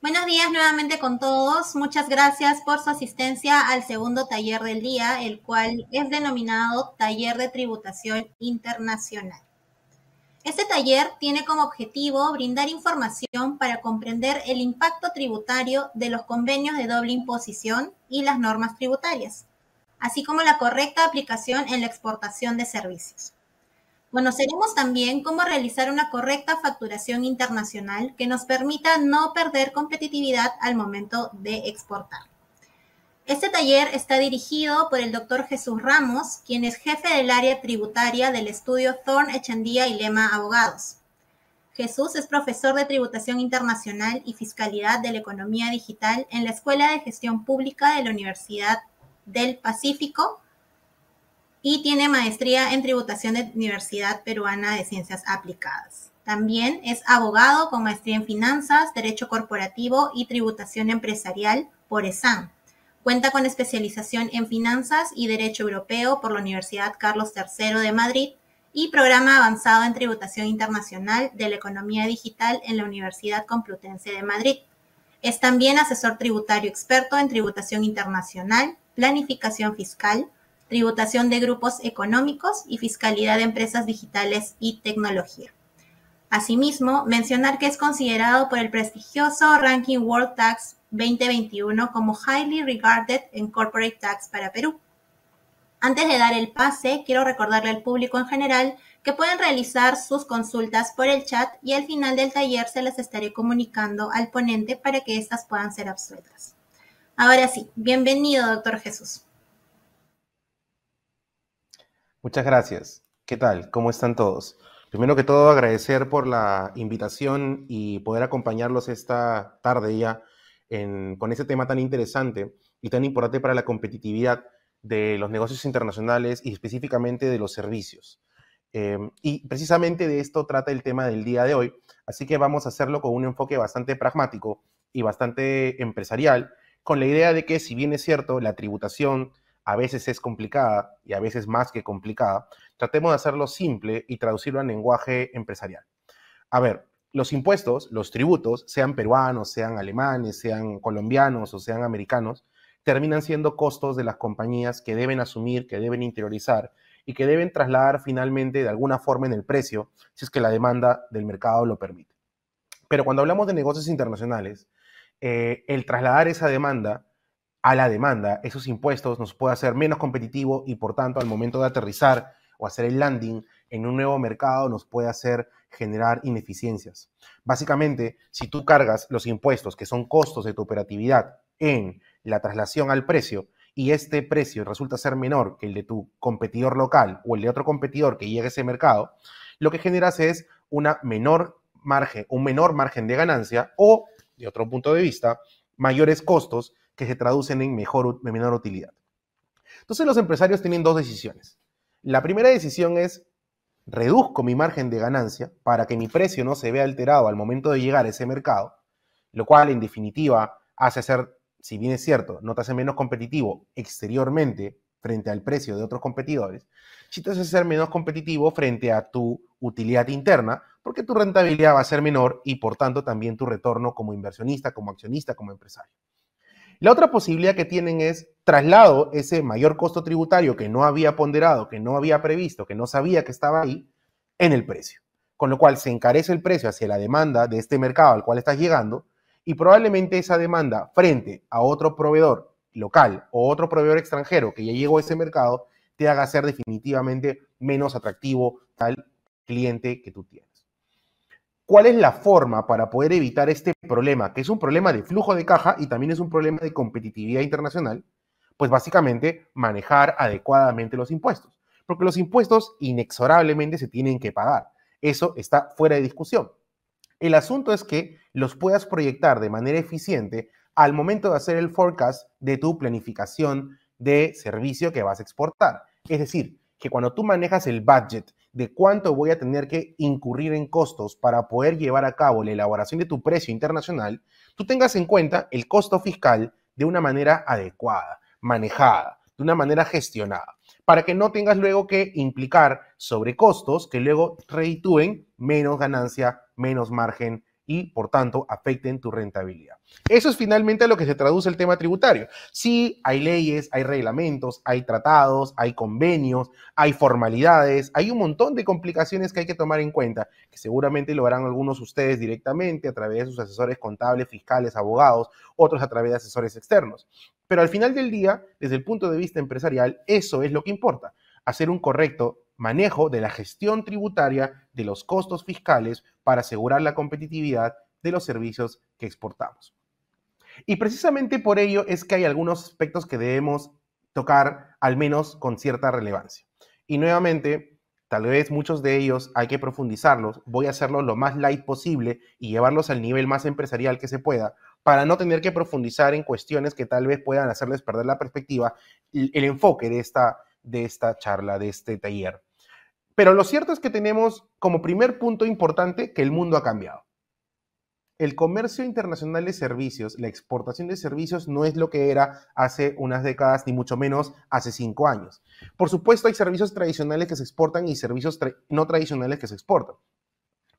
Buenos días nuevamente con todos. Muchas gracias por su asistencia al segundo taller del día, el cual es denominado Taller de Tributación Internacional. Este taller tiene como objetivo brindar información para comprender el impacto tributario de los convenios de doble imposición y las normas tributarias, así como la correcta aplicación en la exportación de servicios. Conoceremos también cómo realizar una correcta facturación internacional que nos permita no perder competitividad al momento de exportar. Este taller está dirigido por el doctor Jesús Ramos, quien es jefe del área tributaria del estudio Thorn Echandía y Lema Abogados. Jesús es profesor de Tributación Internacional y Fiscalidad de la Economía Digital en la Escuela de Gestión Pública de la Universidad del Pacífico, y tiene maestría en tributación de Universidad Peruana de Ciencias Aplicadas. También es abogado con maestría en finanzas, derecho corporativo y tributación empresarial por ESAM. Cuenta con especialización en finanzas y derecho europeo por la Universidad Carlos III de Madrid y programa avanzado en tributación internacional de la economía digital en la Universidad Complutense de Madrid. Es también asesor tributario experto en tributación internacional, planificación fiscal, tributación de grupos económicos y fiscalidad de empresas digitales y tecnología. Asimismo, mencionar que es considerado por el prestigioso ranking World Tax 2021 como Highly Regarded in Corporate Tax para Perú. Antes de dar el pase, quiero recordarle al público en general que pueden realizar sus consultas por el chat y al final del taller se las estaré comunicando al ponente para que éstas puedan ser absueltas. Ahora sí, bienvenido, doctor Jesús. Muchas gracias. ¿Qué tal? ¿Cómo están todos? Primero que todo, agradecer por la invitación y poder acompañarlos esta tarde ya con este tema tan interesante y tan importante para la competitividad de los negocios internacionales y específicamente de los servicios. Em, y precisamente de esto trata el tema del día de hoy, así que vamos a hacerlo con un enfoque bastante pragmático y bastante empresarial, con la idea de que si bien es cierto, la tributación, a veces es complicada y a veces más que complicada, tratemos de hacerlo simple y traducirlo al lenguaje empresarial. A ver, los impuestos, los tributos, sean peruanos, sean alemanes, sean colombianos o sean americanos, terminan siendo costos de las compañías que deben asumir, que deben interiorizar y que deben trasladar finalmente de alguna forma en el precio, si es que la demanda del mercado lo permite. Pero cuando hablamos de negocios internacionales, eh, el trasladar esa demanda a la demanda, esos impuestos nos puede hacer menos competitivo y por tanto al momento de aterrizar o hacer el landing en un nuevo mercado nos puede hacer generar ineficiencias. Básicamente, si tú cargas los impuestos, que son costos de tu operatividad, en la traslación al precio y este precio resulta ser menor que el de tu competidor local o el de otro competidor que llega a ese mercado, lo que generas es una menor margen, un menor margen de ganancia o, de otro punto de vista, mayores costos que se traducen en, menor utilidad. Entonces los empresarios tienen dos decisiones. La primera decisión es reduzco mi margen de ganancia para que mi precio no se vea alterado al momento de llegar a ese mercado, lo cual en definitiva hace ser, si bien es cierto, no te hace menos competitivo exteriormente frente al precio de otros competidores, si te hace ser menos competitivo frente a tu utilidad interna, porque tu rentabilidad va a ser menor y por tanto también tu retorno como inversionista, como accionista, como empresario. La otra posibilidad que tienen es traslado ese mayor costo tributario que no había ponderado, que no había previsto, que no sabía que estaba ahí, en el precio. Con lo cual se encarece el precio hacia la demanda de este mercado al cual estás llegando y probablemente esa demanda frente a otro proveedor local o otro proveedor extranjero que ya llegó a ese mercado te haga ser definitivamente menos atractivo tal cliente que tú tienes. ¿Cuál es la forma para poder evitar este problema, que es un problema de flujo de caja y también es un problema de competitividad internacional? Pues básicamente manejar adecuadamente los impuestos, porque los impuestos inexorablemente se tienen que pagar. Eso está fuera de discusión. El asunto es que los puedas proyectar de manera eficiente al momento de hacer el forecast de tu planificación de servicio que vas a exportar. Es decir, que cuando tú manejas el budget de cuánto voy a tener que incurrir en costos para poder llevar a cabo la elaboración de tu precio internacional, tú tengas en cuenta el costo fiscal de una manera adecuada, manejada, de una manera gestionada, para que no tengas luego que implicar sobre costos que luego reitúen menos ganancia, menos margen, y, por tanto, afecten tu rentabilidad. Eso es finalmente a lo que se traduce el tema tributario. Sí, hay leyes, hay reglamentos, hay tratados, hay convenios, hay formalidades, hay un montón de complicaciones que hay que tomar en cuenta, que seguramente lo harán algunos ustedes directamente a través de sus asesores contables, fiscales, abogados, otros a través de asesores externos. Pero al final del día, desde el punto de vista empresarial, eso es lo que importa, hacer un correcto manejo de la gestión tributaria de los costos fiscales para asegurar la competitividad de los servicios que exportamos. Y precisamente por ello es que hay algunos aspectos que debemos tocar, al menos con cierta relevancia. Y nuevamente, tal vez muchos de ellos hay que profundizarlos, voy a hacerlo lo más light posible y llevarlos al nivel más empresarial que se pueda, para no tener que profundizar en cuestiones que tal vez puedan hacerles perder la perspectiva, el enfoque de esta, de esta charla, de este taller. Pero lo cierto es que tenemos como primer punto importante que el mundo ha cambiado. El comercio internacional de servicios, la exportación de servicios no es lo que era hace unas décadas, ni mucho menos hace cinco años. Por supuesto, hay servicios tradicionales que se exportan y servicios no tradicionales que se exportan,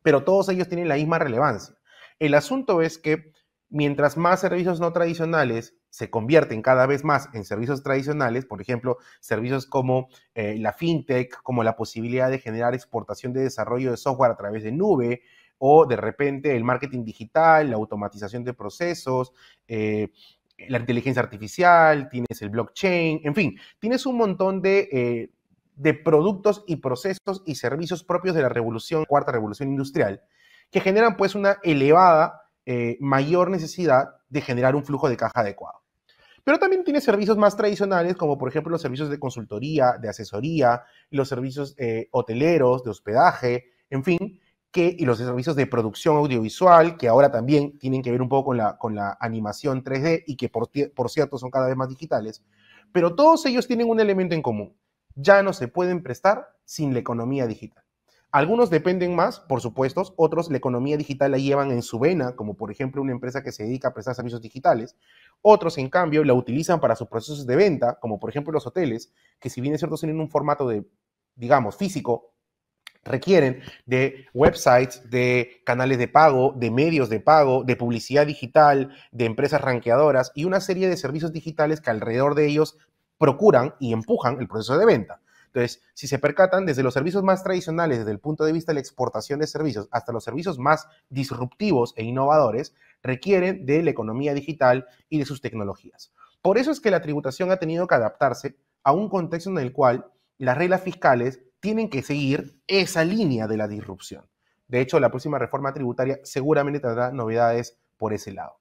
pero todos ellos tienen la misma relevancia. El asunto es que mientras más servicios no tradicionales se convierten cada vez más en servicios tradicionales, por ejemplo, servicios como eh, la fintech, como la posibilidad de generar exportación de desarrollo de software a través de nube, o de repente el marketing digital, la automatización de procesos, eh, la inteligencia artificial, tienes el blockchain, en fin, tienes un montón eh, de... productos y procesos y servicios propios de la revolución, cuarta revolución industrial, que generan pues una elevada eh, mayor necesidad de generar un flujo de caja adecuado. Pero también tiene servicios más tradicionales, como por ejemplo los servicios de consultoría, de asesoría, los servicios eh, hoteleros, de hospedaje, en fin, que, y los servicios de producción audiovisual, que ahora también tienen que ver un poco con la, con la animación 3D y que por cierto son cada vez más digitales. Pero todos ellos tienen un elemento en común. Ya no se pueden prestar sin la economía digital. Algunos dependen más, por supuesto, otros la economía digital la llevan en su vena, como por ejemplo una empresa que se dedica a prestar servicios digitales. Otros, en cambio, la utilizan para sus procesos de venta, como por ejemplo los hoteles, que si bien es cierto tienen un formato de, digamos, físico, requieren de websites, de canales de pago, de medios de pago, de publicidad digital, de empresas ranqueadoras y una serie de servicios digitales que alrededor de ellos procuran y empujan el proceso de venta. Entonces, si se percatan, desde los servicios más tradicionales, desde el punto de vista de la exportación de servicios, hasta los servicios más disruptivos e innovadores, requieren de la economía digital y de sus tecnologías. Por eso es que la tributación ha tenido que adaptarse a un contexto en el cual las reglas fiscales tienen que seguir esa línea de la disrupción. De hecho, la próxima reforma tributaria seguramente tendrá novedades por ese lado.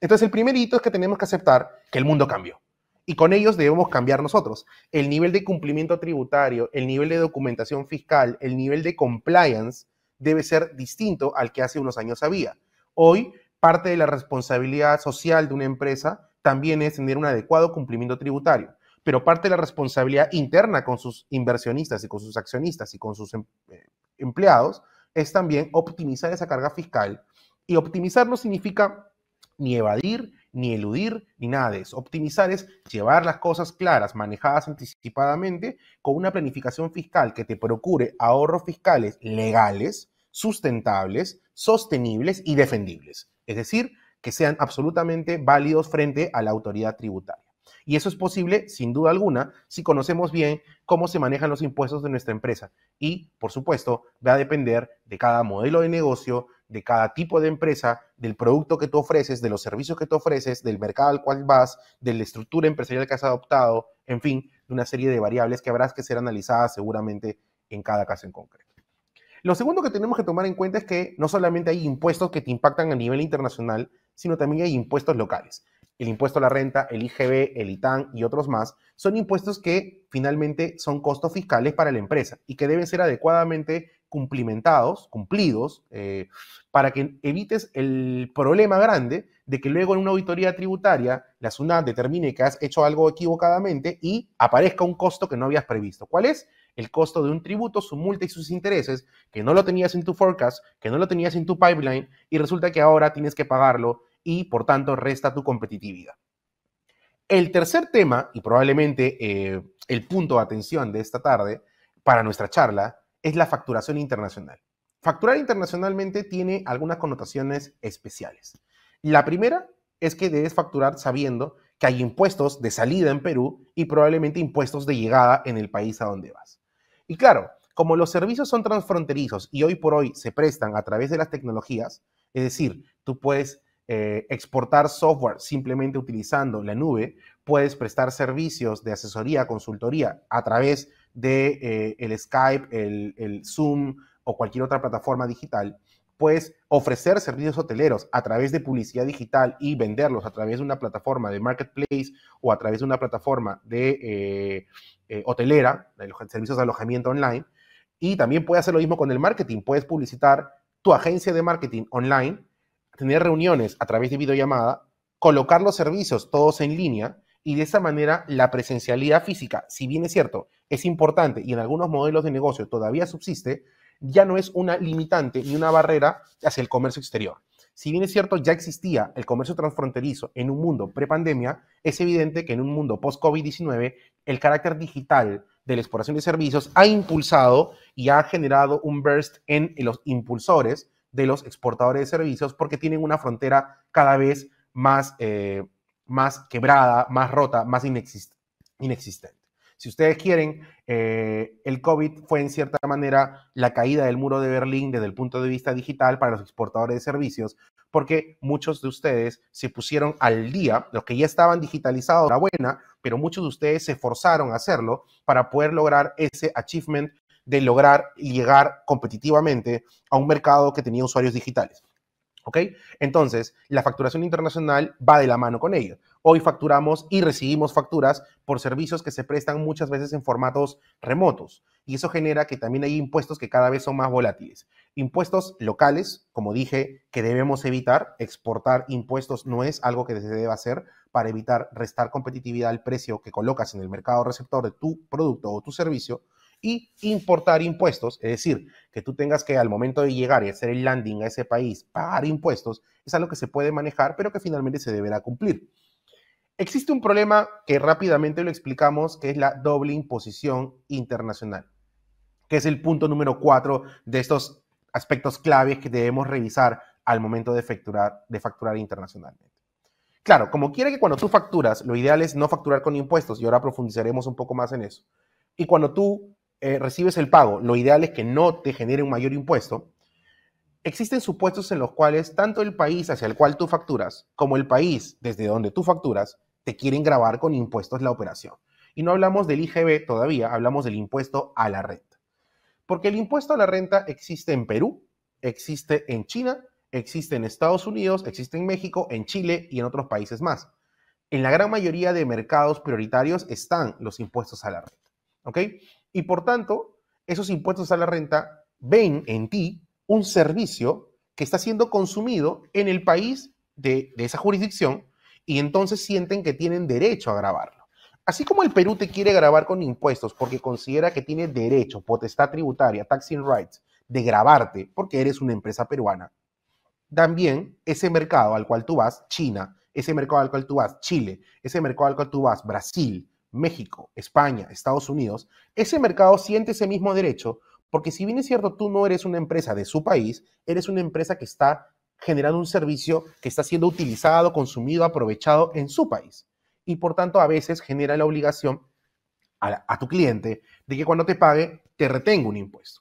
Entonces, el primer hito es que tenemos que aceptar que el mundo cambió y con ellos debemos cambiar nosotros. El nivel de cumplimiento tributario, el nivel de documentación fiscal, el nivel de compliance debe ser distinto al que hace unos años había. Hoy, parte de la responsabilidad social de una empresa también es tener un adecuado cumplimiento tributario, pero parte de la responsabilidad interna con sus inversionistas y con sus accionistas y con sus em, eh, empleados es también optimizar esa carga fiscal. Y optimizar no significa ni evadir ni eludir, ni nada de eso. Optimizar es llevar las cosas claras, manejadas anticipadamente, con una planificación fiscal que te procure ahorros fiscales legales, sustentables, sostenibles y defendibles. Es decir, que sean absolutamente válidos frente a la autoridad tributaria. Y eso es posible, sin duda alguna, si conocemos bien cómo se manejan los impuestos de nuestra empresa. Y, por supuesto, va a depender de cada modelo de negocio, de cada tipo de empresa, del producto que tú ofreces, de los servicios que tú ofreces, del mercado al cual vas, de la estructura empresarial que has adoptado, en fin, de una serie de variables que habrás que ser analizadas seguramente en cada caso en concreto. Lo segundo que tenemos que tomar en cuenta es que no solamente hay impuestos que te impactan a nivel internacional, sino también hay impuestos locales el impuesto a la renta, el IGB, el ITAN y otros más, son impuestos que finalmente son costos fiscales para la empresa y que deben ser adecuadamente cumplimentados, cumplidos, eh, para que evites el problema grande de que luego en una auditoría tributaria la SUNAT determine que has hecho algo equivocadamente y aparezca un costo que no habías previsto. ¿Cuál es? El costo de un tributo, su multa y sus intereses, que no lo tenías en tu forecast, que no lo tenías en tu pipeline y resulta que ahora tienes que pagarlo y por tanto resta tu competitividad. El tercer tema, y probablemente eh, el punto de atención de esta tarde para nuestra charla, es la facturación internacional. Facturar internacionalmente tiene algunas connotaciones especiales. La primera es que debes facturar sabiendo que hay impuestos de salida en Perú y probablemente impuestos de llegada en el país a donde vas. Y claro, como los servicios son transfronterizos y hoy por hoy se prestan a través de las tecnologías, es decir, tú puedes eh, exportar software simplemente utilizando la nube, puedes prestar servicios de asesoría, consultoría a través de eh, el Skype, el, Zoom o cualquier otra plataforma digital, puedes ofrecer servicios hoteleros a través de publicidad digital y venderlos a través de una plataforma de marketplace o a través de una plataforma de eh, hotelera, de servicios de alojamiento online, y también puedes hacer lo mismo con el marketing, puedes publicitar tu agencia de marketing online tener reuniones a través de videollamada, colocar los servicios todos en línea y de esa manera la presencialidad física, si bien es cierto, es importante y en algunos modelos de negocio todavía subsiste, ya no es una limitante ni una barrera hacia el comercio exterior. Si bien es cierto, ya existía el comercio transfronterizo en un mundo pandemia es evidente que en un mundo post-COVID-19 el carácter digital de la exploración de servicios ha impulsado y ha generado un burst en los impulsores de los exportadores de servicios porque tienen una frontera cada vez más, eh, más quebrada, más rota, más inexistente. Si ustedes quieren, eh, el COVID fue en cierta manera la caída del muro de Berlín desde el punto de vista digital para los exportadores de servicios, porque muchos de ustedes se pusieron al día, los que ya estaban digitalizados, la buena, pero muchos de ustedes se forzaron a hacerlo para poder lograr ese achievement de lograr llegar competitivamente a un mercado que tenía usuarios digitales. ¿Ok? Entonces, la facturación internacional va de la mano con ello. Hoy facturamos y recibimos facturas por servicios que se prestan muchas veces en formatos remotos. Y eso genera que también hay impuestos que cada vez son más volátiles. Impuestos locales, como dije, que debemos evitar. Exportar impuestos no es algo que se debe hacer para evitar restar competitividad al precio que colocas en el mercado receptor de tu producto o tu servicio y importar impuestos, es decir, que tú tengas que al momento de llegar y hacer el landing a ese país pagar impuestos, es algo que se puede manejar, pero que finalmente se deberá cumplir. Existe un problema que rápidamente lo explicamos, que es la doble imposición internacional, que es el punto número cuatro de estos aspectos claves que debemos revisar al momento de facturar, de facturar internacionalmente. Claro, como quiere que cuando tú facturas, lo ideal es no facturar con impuestos y ahora profundizaremos un poco más en eso. Y cuando tú eh, recibes el pago, lo ideal es que no te genere un mayor impuesto, existen supuestos en los cuales tanto el país hacia el cual tú facturas como el país desde donde tú facturas te quieren grabar con impuestos la operación. Y no hablamos del IGB todavía, hablamos del impuesto a la renta. Porque el impuesto a la renta existe en Perú, existe en China, existe en Estados Unidos, existe en México, en Chile y en otros países más. En la gran mayoría de mercados prioritarios están los impuestos a la renta. ¿Ok? Y por tanto, esos impuestos a la renta ven en ti un servicio que está siendo consumido en el país de, esa jurisdicción y entonces sienten que tienen derecho a grabarlo. Así como el Perú te quiere grabar con impuestos porque considera que tiene derecho, potestad tributaria, taxing rights, de grabarte porque eres una empresa peruana, también ese mercado al cual tú vas, China, ese mercado al cual tú vas, Chile, ese mercado al cual tú vas, Brasil, México, España, Estados Unidos, ese mercado siente ese mismo derecho, porque si bien es cierto, tú no eres una empresa de su país, eres una empresa que está generando un servicio que está siendo utilizado, consumido, aprovechado en su país. Y por tanto, a veces genera la obligación a, tu cliente de que cuando te pague, te retenga un impuesto.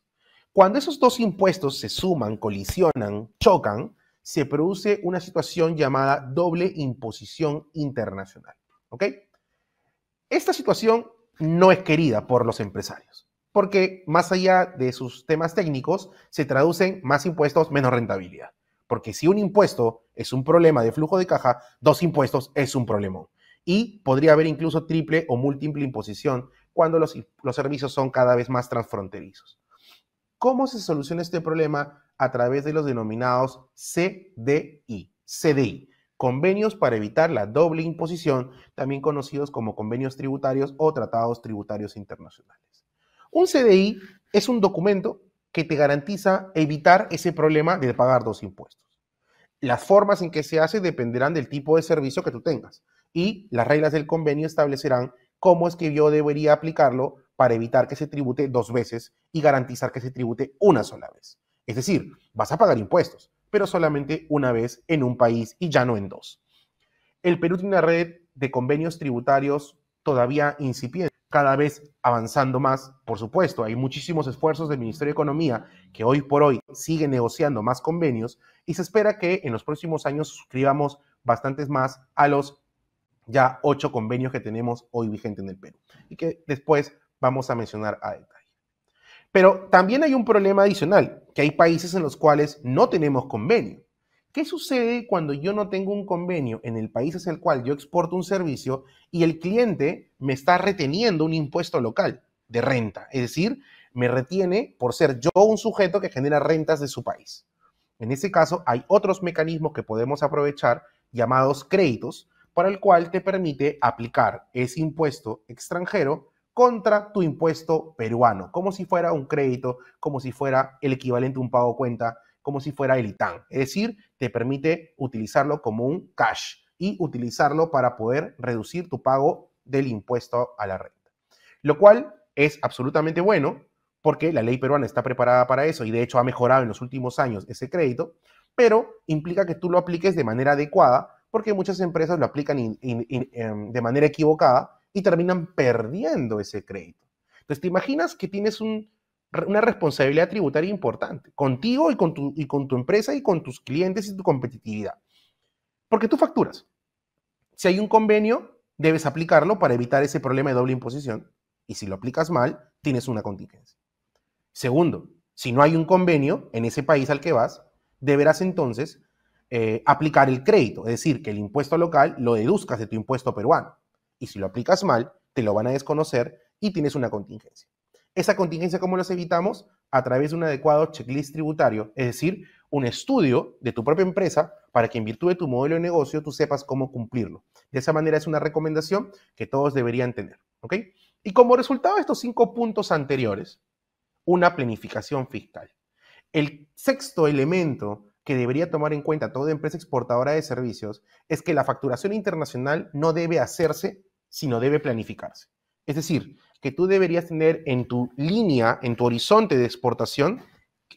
Cuando esos dos impuestos se suman, colisionan, chocan, se produce una situación llamada doble imposición internacional. ¿Ok? Esta situación no es querida por los empresarios, porque más allá de sus temas técnicos, se traducen más impuestos, menos rentabilidad. Porque si un impuesto es un problema de flujo de caja, dos impuestos es un problemón. Y podría haber incluso triple o múltiple imposición cuando los, servicios son cada vez más transfronterizos. ¿Cómo se soluciona este problema? A través de los denominados CDI. CDI Convenios para evitar la doble imposición, también conocidos como convenios tributarios o tratados tributarios internacionales. Un CDI es un documento que te garantiza evitar ese problema de pagar dos impuestos. Las formas en que se hace dependerán del tipo de servicio que tú tengas y las reglas del convenio establecerán cómo es que yo debería aplicarlo para evitar que se tribute dos veces y garantizar que se tribute una sola vez. Es decir, vas a pagar impuestos, pero solamente una vez en un país y ya no en dos. El Perú tiene una red de convenios tributarios todavía incipiente, cada vez avanzando más, por supuesto. Hay muchísimos esfuerzos del Ministerio de Economía que hoy por hoy sigue negociando más convenios y se espera que en los próximos años suscribamos bastantes más a los ya ocho convenios que tenemos hoy vigente en el Perú y que después vamos a mencionar a ETA. Pero también hay un problema adicional, que hay países en los cuales no tenemos convenio. ¿Qué sucede cuando yo no tengo un convenio en el país hacia el cual yo exporto un servicio y el cliente me está reteniendo un impuesto local de renta? Es decir, me retiene por ser yo un sujeto que genera rentas de su país. En ese caso, hay otros mecanismos que podemos aprovechar llamados créditos, para el cual te permite aplicar ese impuesto extranjero contra tu impuesto peruano, como si fuera un crédito, como si fuera el equivalente a un pago cuenta, como si fuera el ITAN. Es decir, te permite utilizarlo como un cash y utilizarlo para poder reducir tu pago del impuesto a la renta. Lo cual es absolutamente bueno porque la ley peruana está preparada para eso y de hecho ha mejorado en los últimos años ese crédito, pero implica que tú lo apliques de manera adecuada porque muchas empresas lo aplican em, de manera equivocada y terminan perdiendo ese crédito. Entonces, ¿te imaginas que tienes una responsabilidad tributaria importante contigo y con, tu, empresa y con tus clientes y tu competitividad? Porque tú facturas. Si hay un convenio, debes aplicarlo para evitar ese problema de doble imposición. Y si lo aplicas mal, tienes una contingencia. Segundo, si no hay un convenio en ese país al que vas, deberás entonces eh, aplicar el crédito, es decir, que el impuesto local lo deduzcas de tu impuesto peruano. Y si lo aplicas mal, te lo van a desconocer y tienes una contingencia. Esa contingencia, ¿cómo las evitamos? A través de un adecuado checklist tributario, es decir, un estudio de tu propia empresa para que en virtud de tu modelo de negocio tú sepas cómo cumplirlo. De esa manera es una recomendación que todos deberían tener. ¿ok? Y como resultado de estos cinco puntos anteriores, una planificación fiscal. El sexto elemento que debería tomar en cuenta toda empresa exportadora de servicios es que la facturación internacional no debe hacerse, sino debe planificarse. Es decir, que tú deberías tener en tu línea, en tu horizonte de exportación,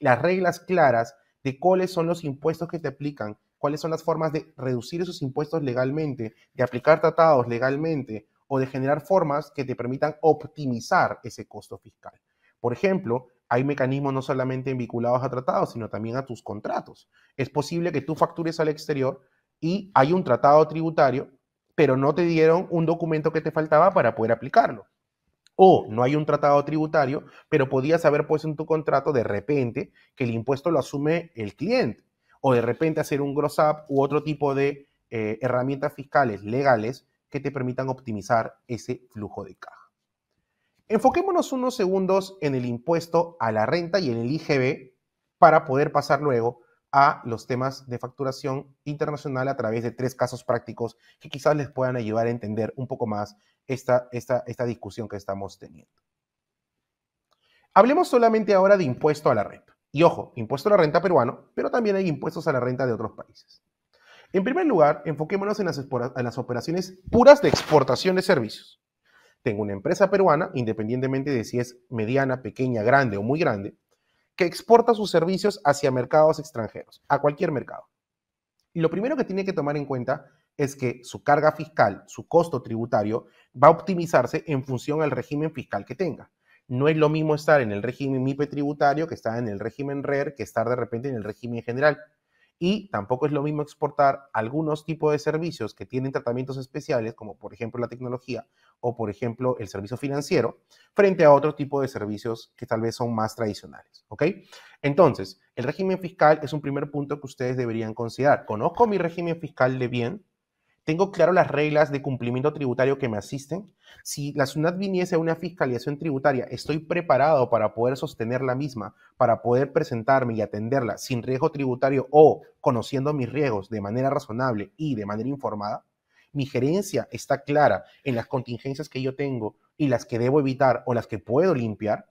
las reglas claras de cuáles son los impuestos que te aplican, cuáles son las formas de reducir esos impuestos legalmente, de aplicar tratados legalmente o de generar formas que te permitan optimizar ese costo fiscal. Por ejemplo, hay mecanismos no solamente vinculados a tratados, sino también a tus contratos. Es posible que tú factures al exterior y hay un tratado tributario, pero no te dieron un documento que te faltaba para poder aplicarlo. O no hay un tratado tributario, pero podías haber puesto en tu contrato de repente que el impuesto lo asume el cliente. O de repente hacer un gross up u otro tipo de eh, herramientas fiscales legales que te permitan optimizar ese flujo de caja. Enfoquémonos unos segundos en el impuesto a la renta y en el IGB para poder pasar luego a los temas de facturación internacional a través de tres casos prácticos que quizás les puedan ayudar a entender un poco más esta, esta, discusión que estamos teniendo. Hablemos solamente ahora de impuesto a la renta. Y ojo, impuesto a la renta peruano, pero también hay impuestos a la renta de otros países. En primer lugar, enfoquémonos en las, en las operaciones puras de exportación de servicios. Tengo una empresa peruana, independientemente de si es mediana, pequeña, grande o muy grande, que exporta sus servicios hacia mercados extranjeros, a cualquier mercado. Y lo primero que tiene que tomar en cuenta es que su carga fiscal, su costo tributario, va a optimizarse en función al régimen fiscal que tenga. No es lo mismo estar en el régimen MIPE tributario que estar en el régimen RER e que estar de repente en el régimen general. Y tampoco es lo mismo exportar algunos tipos de servicios que tienen tratamientos especiales, como por ejemplo la tecnología, o, por ejemplo, el servicio financiero, frente a otro tipo de servicios que tal vez son más tradicionales. ¿Ok? Entonces, el régimen fiscal es un primer punto que ustedes deberían considerar. ¿Conozco mi régimen fiscal de bien? ¿Tengo claro las reglas de cumplimiento tributario que me asisten? Si la SUNAT viniese a una fiscalización tributaria, ¿estoy preparado para poder sostener la misma, para poder presentarme y atenderla sin riesgo tributario o conociendo mis riesgos de manera razonable y de manera informada? mi gerencia está clara en las contingencias que yo tengo y las que debo evitar o las que puedo limpiar,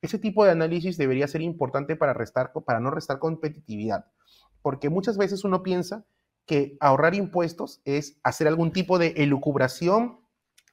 ese tipo de análisis debería ser importante para, no restar competitividad. Porque muchas veces uno piensa que ahorrar impuestos es hacer algún tipo de elucubración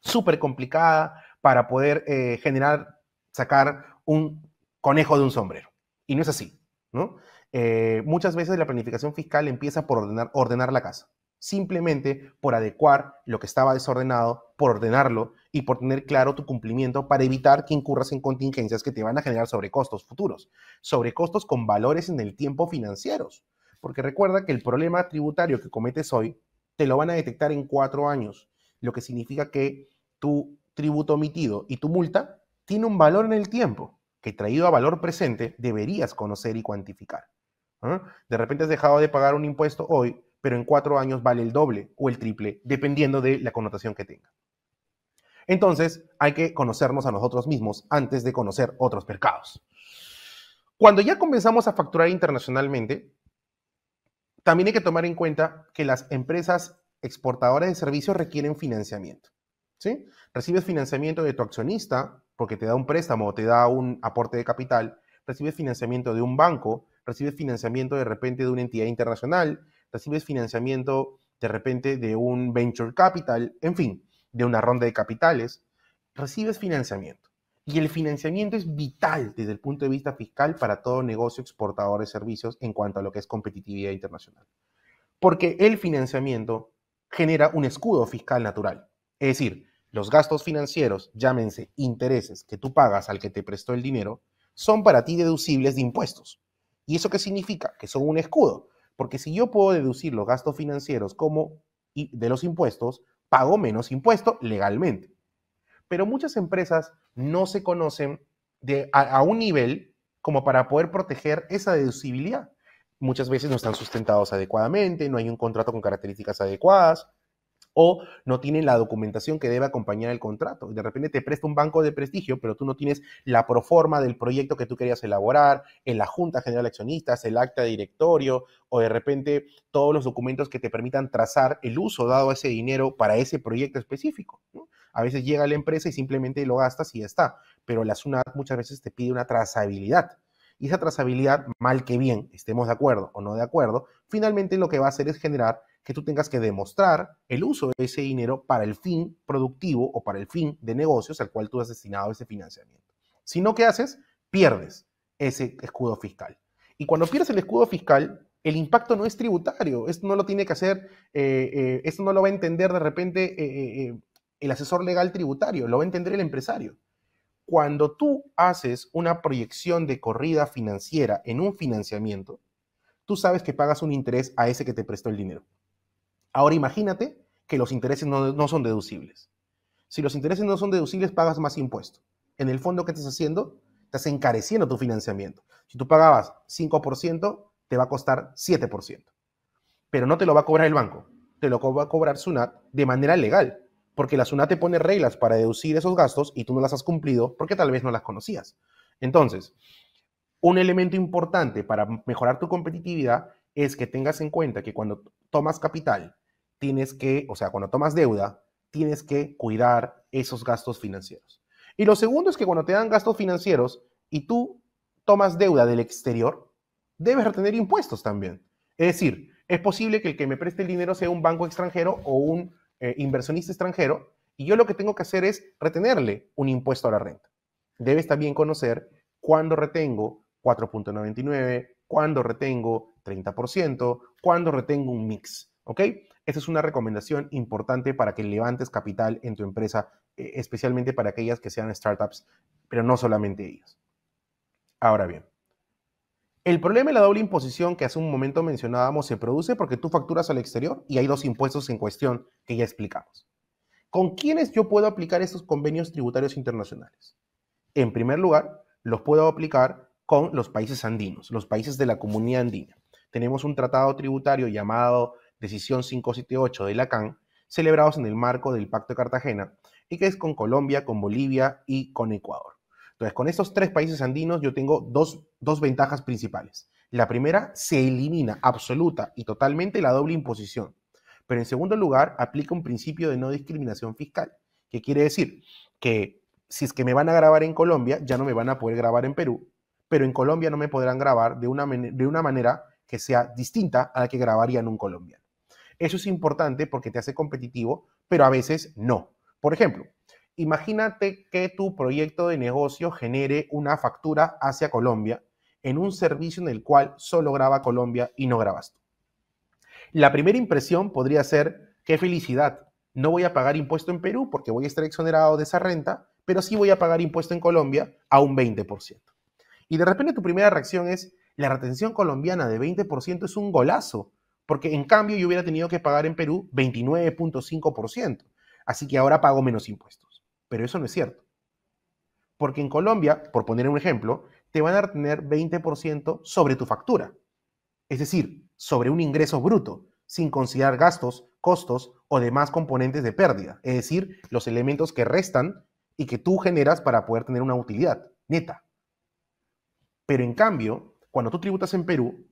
súper complicada para poder eh, generar, sacar un conejo de un sombrero. Y no es así, ¿no? Eh, muchas veces la planificación fiscal empieza por ordenar la casa simplemente por adecuar lo que estaba desordenado, por ordenarlo y por tener claro tu cumplimiento para evitar que incurras en contingencias que te van a generar sobrecostos futuros, sobrecostos con valores en el tiempo financieros. Porque recuerda que el problema tributario que cometes hoy te lo van a detectar en cuatro años, lo que significa que tu tributo omitido y tu multa tiene un valor en el tiempo que traído a valor presente deberías conocer y cuantificar. De repente has dejado de pagar un impuesto hoy pero en cuatro años vale el doble o el triple, dependiendo de la connotación que tenga. Entonces, hay que conocernos a nosotros mismos antes de conocer otros mercados. Cuando ya comenzamos a facturar internacionalmente, también hay que tomar en cuenta que las empresas exportadoras de servicios requieren financiamiento. ¿sí? Recibes financiamiento de tu accionista porque te da un préstamo o te da un aporte de capital, recibes financiamiento de un banco, recibes financiamiento de repente de una entidad internacional, recibes financiamiento de repente de un venture capital, en fin, de una ronda de capitales, recibes financiamiento. Y el financiamiento es vital desde el punto de vista fiscal para todo negocio exportador de servicios en cuanto a lo que es competitividad internacional. Porque el financiamiento genera un escudo fiscal natural. Es decir, los gastos financieros, llámense intereses que tú pagas al que te prestó el dinero, son para ti deducibles de impuestos. ¿Y eso qué significa? Que son un escudo. Porque si yo puedo deducir los gastos financieros como de los impuestos, pago menos impuesto legalmente. Pero muchas empresas no se conocen a un nivel como para poder proteger esa deducibilidad. Muchas veces no están sustentados adecuadamente, no hay un contrato con características adecuadas, o no tienen la documentación que debe acompañar el contrato. De repente te presta un banco de prestigio, pero tú no tienes la proforma del proyecto que tú querías elaborar, en la Junta General de Accionistas, el acta de directorio, o de repente todos los documentos que te permitan trazar el uso dado a ese dinero para ese proyecto específico. A veces llega la empresa y simplemente lo gastas y ya está, pero la SUNAT muchas veces te pide una trazabilidad. Y esa trazabilidad, mal que bien, estemos de acuerdo o no de acuerdo, finalmente lo que va a hacer es generar que tú tengas que demostrar el uso de ese dinero para el fin productivo o para el fin de negocios al cual tú has destinado ese financiamiento. Si no, ¿qué haces? Pierdes ese escudo fiscal. Y cuando pierdes el escudo fiscal, el impacto no es tributario. Esto no lo tiene que hacer, eh, eh, esto no lo va a entender de repente eh, el asesor legal tributario, lo va a entender el empresario cuando tú haces una proyección de corrida financiera en un financiamiento, tú sabes que pagas un interés a ese que te prestó el dinero. Ahora imagínate que los intereses no, son deducibles. Si los intereses no son deducibles, pagas más impuesto. En el fondo, ¿qué estás haciendo? Estás encareciendo tu financiamiento. Si tú pagabas 5%, te va a costar 7%. Pero no te lo va a cobrar el banco, te lo va a cobrar SUNAT de manera legal porque la SUNAT te pone reglas para deducir esos gastos y tú no las has cumplido porque tal vez no las conocías. Entonces, un elemento importante para mejorar tu competitividad es que tengas en cuenta que cuando tomas capital, tienes que, o sea, cuando tomas deuda, tienes que cuidar esos gastos financieros. Y lo segundo es que cuando te dan gastos financieros y tú tomas deuda del exterior, debes retener impuestos también. Es decir, es posible que el que me preste el dinero sea un banco extranjero o un eh, inversionista extranjero y yo lo que tengo que hacer es retenerle un impuesto a la renta. Debes también conocer cuándo retengo 4.99, cuándo retengo 30%, cuándo retengo un mix. ¿Ok? esa es una recomendación importante para que levantes capital en tu empresa, eh, especialmente para aquellas que sean startups, pero no solamente ellas. Ahora bien, el problema de la doble imposición que hace un momento mencionábamos se produce porque tú facturas al exterior y hay dos impuestos en cuestión que ya explicamos. ¿Con quiénes yo puedo aplicar estos convenios tributarios internacionales? En primer lugar, los puedo aplicar con los países andinos, los países de la comunidad andina. Tenemos un tratado tributario llamado Decisión 578 de la CAN, celebrados en el marco del Pacto de Cartagena, y que es con Colombia, con Bolivia y con Ecuador. Entonces, con estos tres países andinos yo tengo dos, ventajas principales. La primera, se elimina absoluta y totalmente la doble imposición. Pero en segundo lugar, aplica un principio de no discriminación fiscal, que quiere decir que si es que me van a grabar en Colombia, ya no me van a poder grabar en Perú, pero en Colombia no me podrán grabar de una, de una manera que sea distinta a la que grabarían un colombiano. Eso es importante porque te hace competitivo, pero a veces no. Por ejemplo, Imagínate que tu proyecto de negocio genere una factura hacia Colombia en un servicio en el cual solo graba Colombia y no grabas tú. La primera impresión podría ser, qué felicidad, no voy a pagar impuesto en Perú porque voy a estar exonerado de esa renta, pero sí voy a pagar impuesto en Colombia a un 20%. Y de repente tu primera reacción es, la retención colombiana de 20% es un golazo, porque en cambio yo hubiera tenido que pagar en Perú 29.5%, así que ahora pago menos impuestos. Pero eso no es cierto. Porque en Colombia, por poner un ejemplo, te van a tener 20% sobre tu factura. Es decir, sobre un ingreso bruto, sin considerar gastos, costos o demás componentes de pérdida. Es decir, los elementos que restan y que tú generas para poder tener una utilidad neta. Pero en cambio, cuando tú tributas en Perú,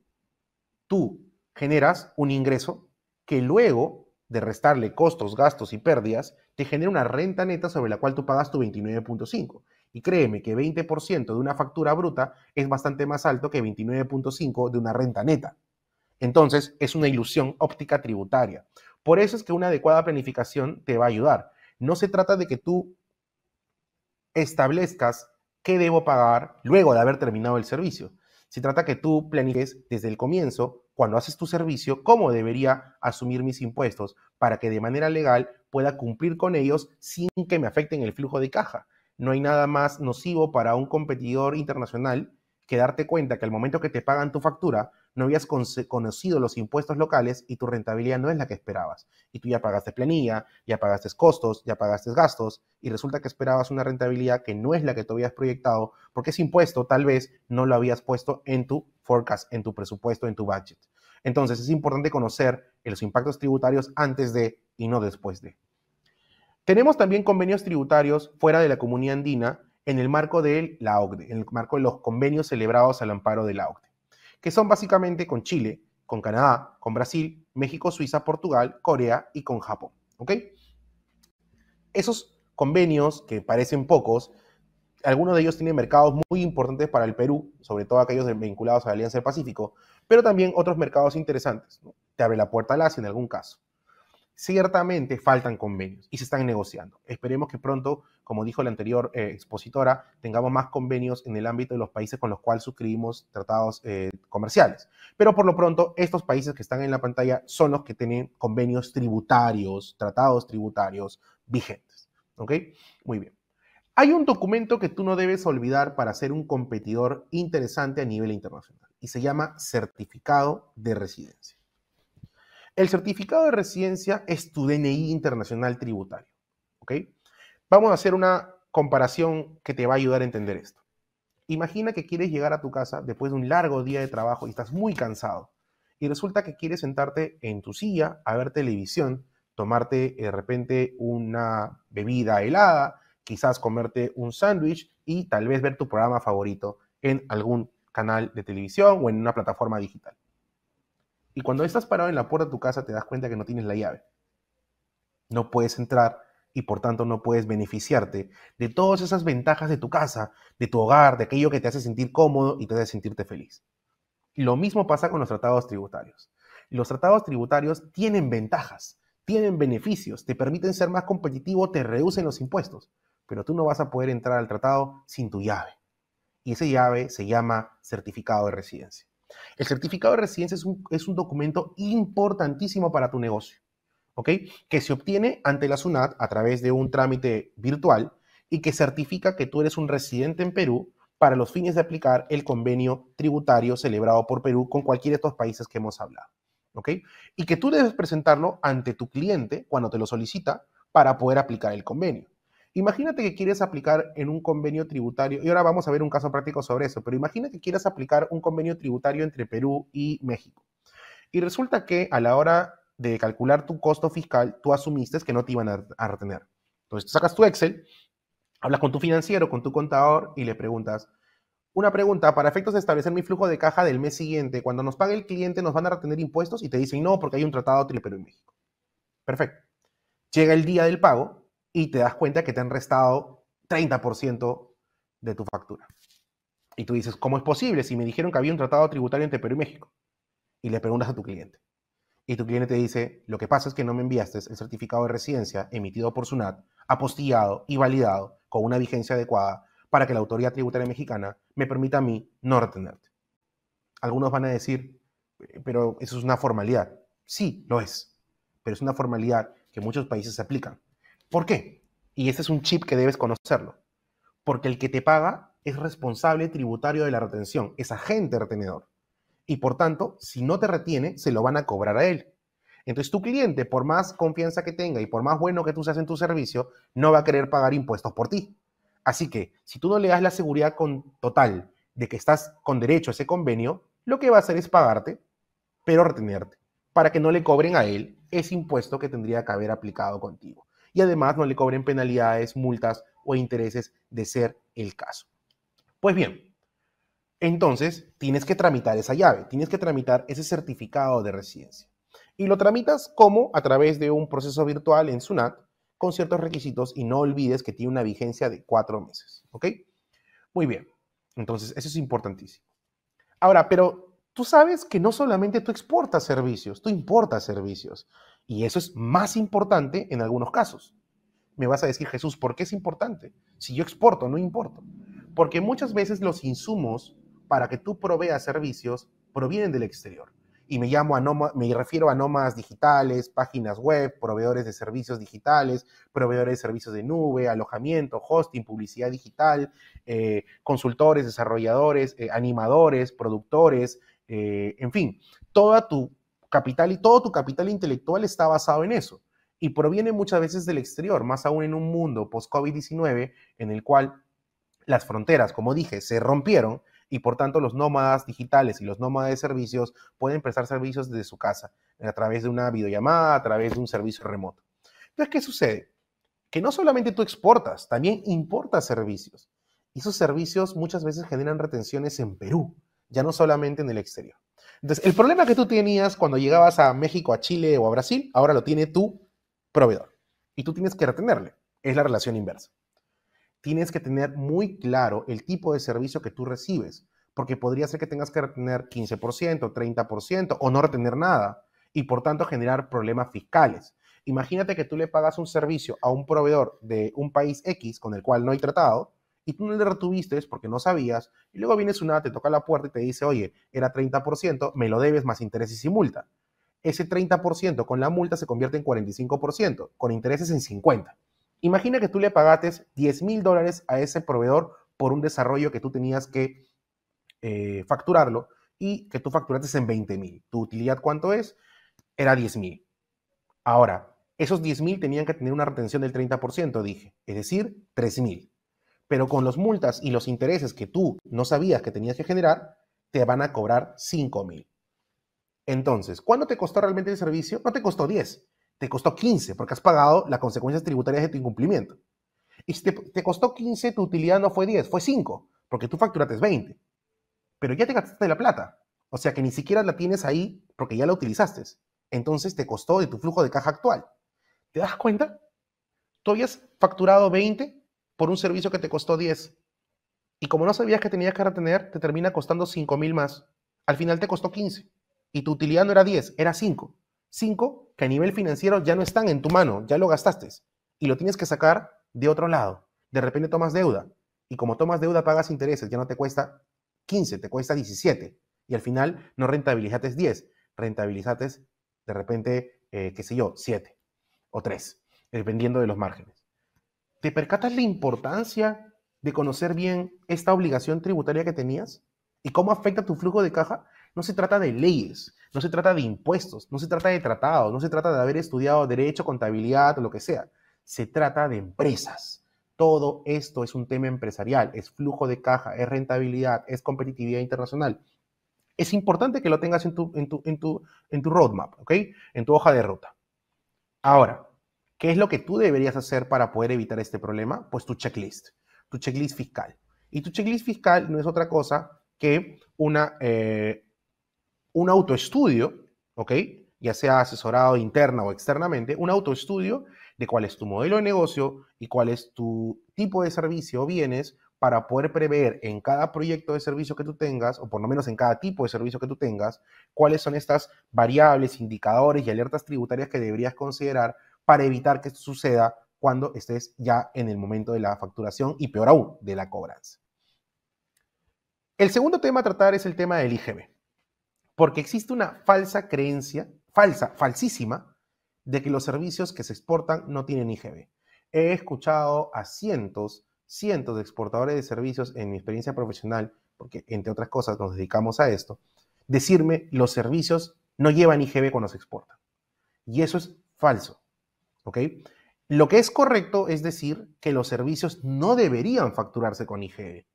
tú generas un ingreso que luego de restarle costos, gastos y pérdidas, te genera una renta neta sobre la cual tú pagas tu 29.5. Y créeme que 20% de una factura bruta es bastante más alto que 29.5 de una renta neta. Entonces, es una ilusión óptica tributaria. Por eso es que una adecuada planificación te va a ayudar. No se trata de que tú establezcas qué debo pagar luego de haber terminado el servicio. Se trata que tú planifiques desde el comienzo cuando haces tu servicio, cómo debería asumir mis impuestos para que de manera legal pueda cumplir con ellos sin que me afecten el flujo de caja. No hay nada más nocivo para un competidor internacional que darte cuenta que al momento que te pagan tu factura, no habías conocido los impuestos locales y tu rentabilidad no es la que esperabas. Y tú ya pagaste planilla, ya pagaste costos, ya pagaste gastos y resulta que esperabas una rentabilidad que no es la que te habías proyectado porque ese impuesto tal vez no lo habías puesto en tu forecast, en tu presupuesto, en tu budget. Entonces es importante conocer eh, los impactos tributarios antes de y no después de. Tenemos también convenios tributarios fuera de la comunidad andina en el marco de la OCDE, en el marco de los convenios celebrados al amparo de la OCDE, que son básicamente con Chile, con Canadá, con Brasil, México, Suiza, Portugal, Corea y con Japón. Esos convenios, que parecen pocos, algunos de ellos tienen mercados muy importantes para el Perú, sobre todo aquellos vinculados a la Alianza del Pacífico, pero también otros mercados interesantes. Te abre la puerta al Asia en algún caso. Ciertamente faltan convenios y se están negociando. Esperemos que pronto, como dijo la anterior eh, expositora, tengamos más convenios en el ámbito de los países con los cuales suscribimos tratados eh, comerciales. Pero por lo pronto, estos países que están en la pantalla son los que tienen convenios tributarios, tratados tributarios vigentes. ¿Ok? Muy bien. Hay un documento que tú no debes olvidar para ser un competidor interesante a nivel internacional y se llama certificado de residencia. El certificado de residencia es tu DNI internacional tributario. Vamos a hacer una comparación que te va a ayudar a entender esto. Imagina que quieres llegar a tu casa después de un largo día de trabajo y estás muy cansado y resulta que quieres sentarte en tu silla a ver televisión, tomarte de repente una bebida helada, quizás comerte un sándwich y tal vez ver tu programa favorito en algún canal de televisión o en una plataforma digital. Y cuando estás parado en la puerta de tu casa te das cuenta que no tienes la llave. No puedes entrar y por tanto no puedes beneficiarte de todas esas ventajas de tu casa, de tu hogar, de aquello que te hace sentir cómodo y te hace sentirte feliz. lo mismo pasa con los tratados tributarios. Los tratados tributarios tienen ventajas, tienen beneficios, te permiten ser más competitivo, te reducen los impuestos pero tú no vas a poder entrar al tratado sin tu llave. Y esa llave se llama certificado de residencia. El certificado de residencia es un, es un documento importantísimo para tu negocio, ¿ok? Que se obtiene ante la SUNAT a través de un trámite virtual y que certifica que tú eres un residente en Perú para los fines de aplicar el convenio tributario celebrado por Perú con cualquiera de estos países que hemos hablado. ¿Ok? Y que tú debes presentarlo ante tu cliente cuando te lo solicita para poder aplicar el convenio. Imagínate que quieres aplicar en un convenio tributario, y ahora vamos a ver un caso práctico sobre eso, pero imagínate que quieras aplicar un convenio tributario entre Perú y México. Y resulta que a la hora de calcular tu costo fiscal, tú asumiste que no te iban a, retener. Entonces, sacas tu Excel, hablas con tu financiero, con tu contador y le preguntas, una pregunta, para efectos de establecer mi flujo de caja del mes siguiente, cuando nos pague el cliente, ¿nos van a retener impuestos? Y te dicen, no, porque hay un tratado entre Perú y México. Perfecto. Llega el día del pago y te das cuenta que te han restado 30% de tu factura. Y tú dices, ¿cómo es posible si me dijeron que había un tratado tributario entre Perú y México? Y le preguntas a tu cliente. Y tu cliente te dice, lo que pasa es que no me enviaste el certificado de residencia emitido por SUNAT, apostillado y validado con una vigencia adecuada para que la autoridad tributaria mexicana me permita a mí no retenerte. Algunos van a decir, eh, pero eso es una formalidad. Sí, lo es, pero es una formalidad que muchos países aplican. ¿Por qué? Y ese es un chip que debes conocerlo. Porque el que te paga es responsable tributario de la retención, es agente retenedor. Y por tanto, si no te retiene, se lo van a cobrar a él. Entonces tu cliente, por más confianza que tenga y por más bueno que tú seas en tu servicio, no va a querer pagar impuestos por ti. Así que si tú no le das la seguridad con, total de que estás con derecho a ese convenio, lo que va a hacer es pagarte, pero retenerte, para que no le cobren a él ese impuesto que tendría que haber aplicado contigo y además no le cobren penalidades, multas o intereses de ser el caso. Pues bien, entonces tienes que tramitar esa llave, tienes que tramitar ese certificado de residencia. Y lo tramitas como a través de un proceso virtual en SUNAT con ciertos requisitos y no olvides que tiene una vigencia de cuatro meses. ¿Ok? Muy bien. Entonces, eso es importantísimo. Ahora, pero tú sabes que no solamente tú exportas servicios, tú importas servicios. Y eso es más importante en algunos casos. Me vas a decir, Jesús, ¿por qué es importante? Si yo exporto, no importo. Porque muchas veces los insumos para que tú proveas servicios provienen del exterior. Y me, llamo a me refiero a nomas digitales, páginas web, proveedores de servicios digitales, proveedores de servicios de nube, alojamiento, hosting, publicidad digital, eh, consultores, desarrolladores, eh, animadores, productores, eh, en fin, toda tu capital y todo tu capital intelectual está basado en eso y proviene muchas veces del exterior, más aún en un mundo post-COVID-19 en el cual las fronteras, como dije, se rompieron y por tanto los nómadas digitales y los nómadas de servicios pueden prestar servicios desde su casa a través de una videollamada, a través de un servicio remoto. Entonces, ¿qué sucede? Que no solamente tú exportas, también importas servicios. Y esos servicios muchas veces generan retenciones en Perú, ya no solamente en el exterior. Entonces, el problema que tú tenías cuando llegabas a México, a Chile o a Brasil, ahora lo tiene tu proveedor. Y tú tienes que retenerle. Es la relación inversa. Tienes que tener muy claro el tipo de servicio que tú recibes, porque podría ser que tengas que retener 15%, 30% o no retener nada y por tanto generar problemas fiscales. Imagínate que tú le pagas un servicio a un proveedor de un país X con el cual no hay tratado y tú no le retuviste porque no sabías, y luego viene una, te toca la puerta y te dice, oye, era 30%, me lo debes más intereses y multa. Ese 30% con la multa se convierte en 45%, con intereses en 50%. Imagina que tú le pagates 10 mil dólares a ese proveedor por un desarrollo que tú tenías que eh, facturarlo y que tú facturaste en 20 mil. ¿Tu utilidad cuánto es? Era 10 mil. Ahora, esos 10 mil tenían que tener una retención del 30%, dije, es decir, 3 mil. Pero con las multas y los intereses que tú no sabías que tenías que generar, te van a cobrar 5 mil. Entonces, ¿cuánto te costó realmente el servicio? No te costó 10, te costó 15 porque has pagado las consecuencias tributarias de tu incumplimiento. Y si te, te costó 15, tu utilidad no fue 10, fue 5, porque tú facturaste 20. Pero ya te gastaste la plata, o sea que ni siquiera la tienes ahí porque ya la utilizaste. Entonces te costó de tu flujo de caja actual. ¿Te das cuenta? Tú habías facturado 20 por un servicio que te costó 10. Y como no sabías que tenías que retener, te termina costando 5 mil más. Al final te costó 15. Y tu utilidad no era 10, era 5. 5 que a nivel financiero ya no están en tu mano, ya lo gastaste. Y lo tienes que sacar de otro lado. De repente tomas deuda. Y como tomas deuda, pagas intereses. Ya no te cuesta 15, te cuesta 17. Y al final no rentabilizates 10, rentabilizates de repente, eh, qué sé yo, 7 o 3, dependiendo eh, de los márgenes. ¿Te percatas la importancia de conocer bien esta obligación tributaria que tenías y cómo afecta tu flujo de caja? No se trata de leyes, no se trata de impuestos, no se trata de tratados, no se trata de haber estudiado derecho, contabilidad o lo que sea. Se trata de empresas. Todo esto es un tema empresarial, es flujo de caja, es rentabilidad, es competitividad internacional. Es importante que lo tengas en tu, en tu, en tu, en tu roadmap, ¿ok? En tu hoja de ruta. Ahora, ¿Qué es lo que tú deberías hacer para poder evitar este problema? Pues tu checklist, tu checklist fiscal. Y tu checklist fiscal no es otra cosa que una, eh, un autoestudio, ¿ok? Ya sea asesorado interna o externamente, un autoestudio de cuál es tu modelo de negocio y cuál es tu tipo de servicio o bienes para poder prever en cada proyecto de servicio que tú tengas, o por lo menos en cada tipo de servicio que tú tengas, cuáles son estas variables, indicadores y alertas tributarias que deberías considerar para evitar que esto suceda cuando estés ya en el momento de la facturación y peor aún, de la cobranza. El segundo tema a tratar es el tema del IGB, porque existe una falsa creencia, falsa, falsísima, de que los servicios que se exportan no tienen IGB. He escuchado a cientos, cientos de exportadores de servicios en mi experiencia profesional, porque entre otras cosas nos dedicamos a esto, decirme los servicios no llevan IGB cuando se exportan. Y eso es falso. Lo que es correcto es decir que los servicios no deberían facturarse con IGE,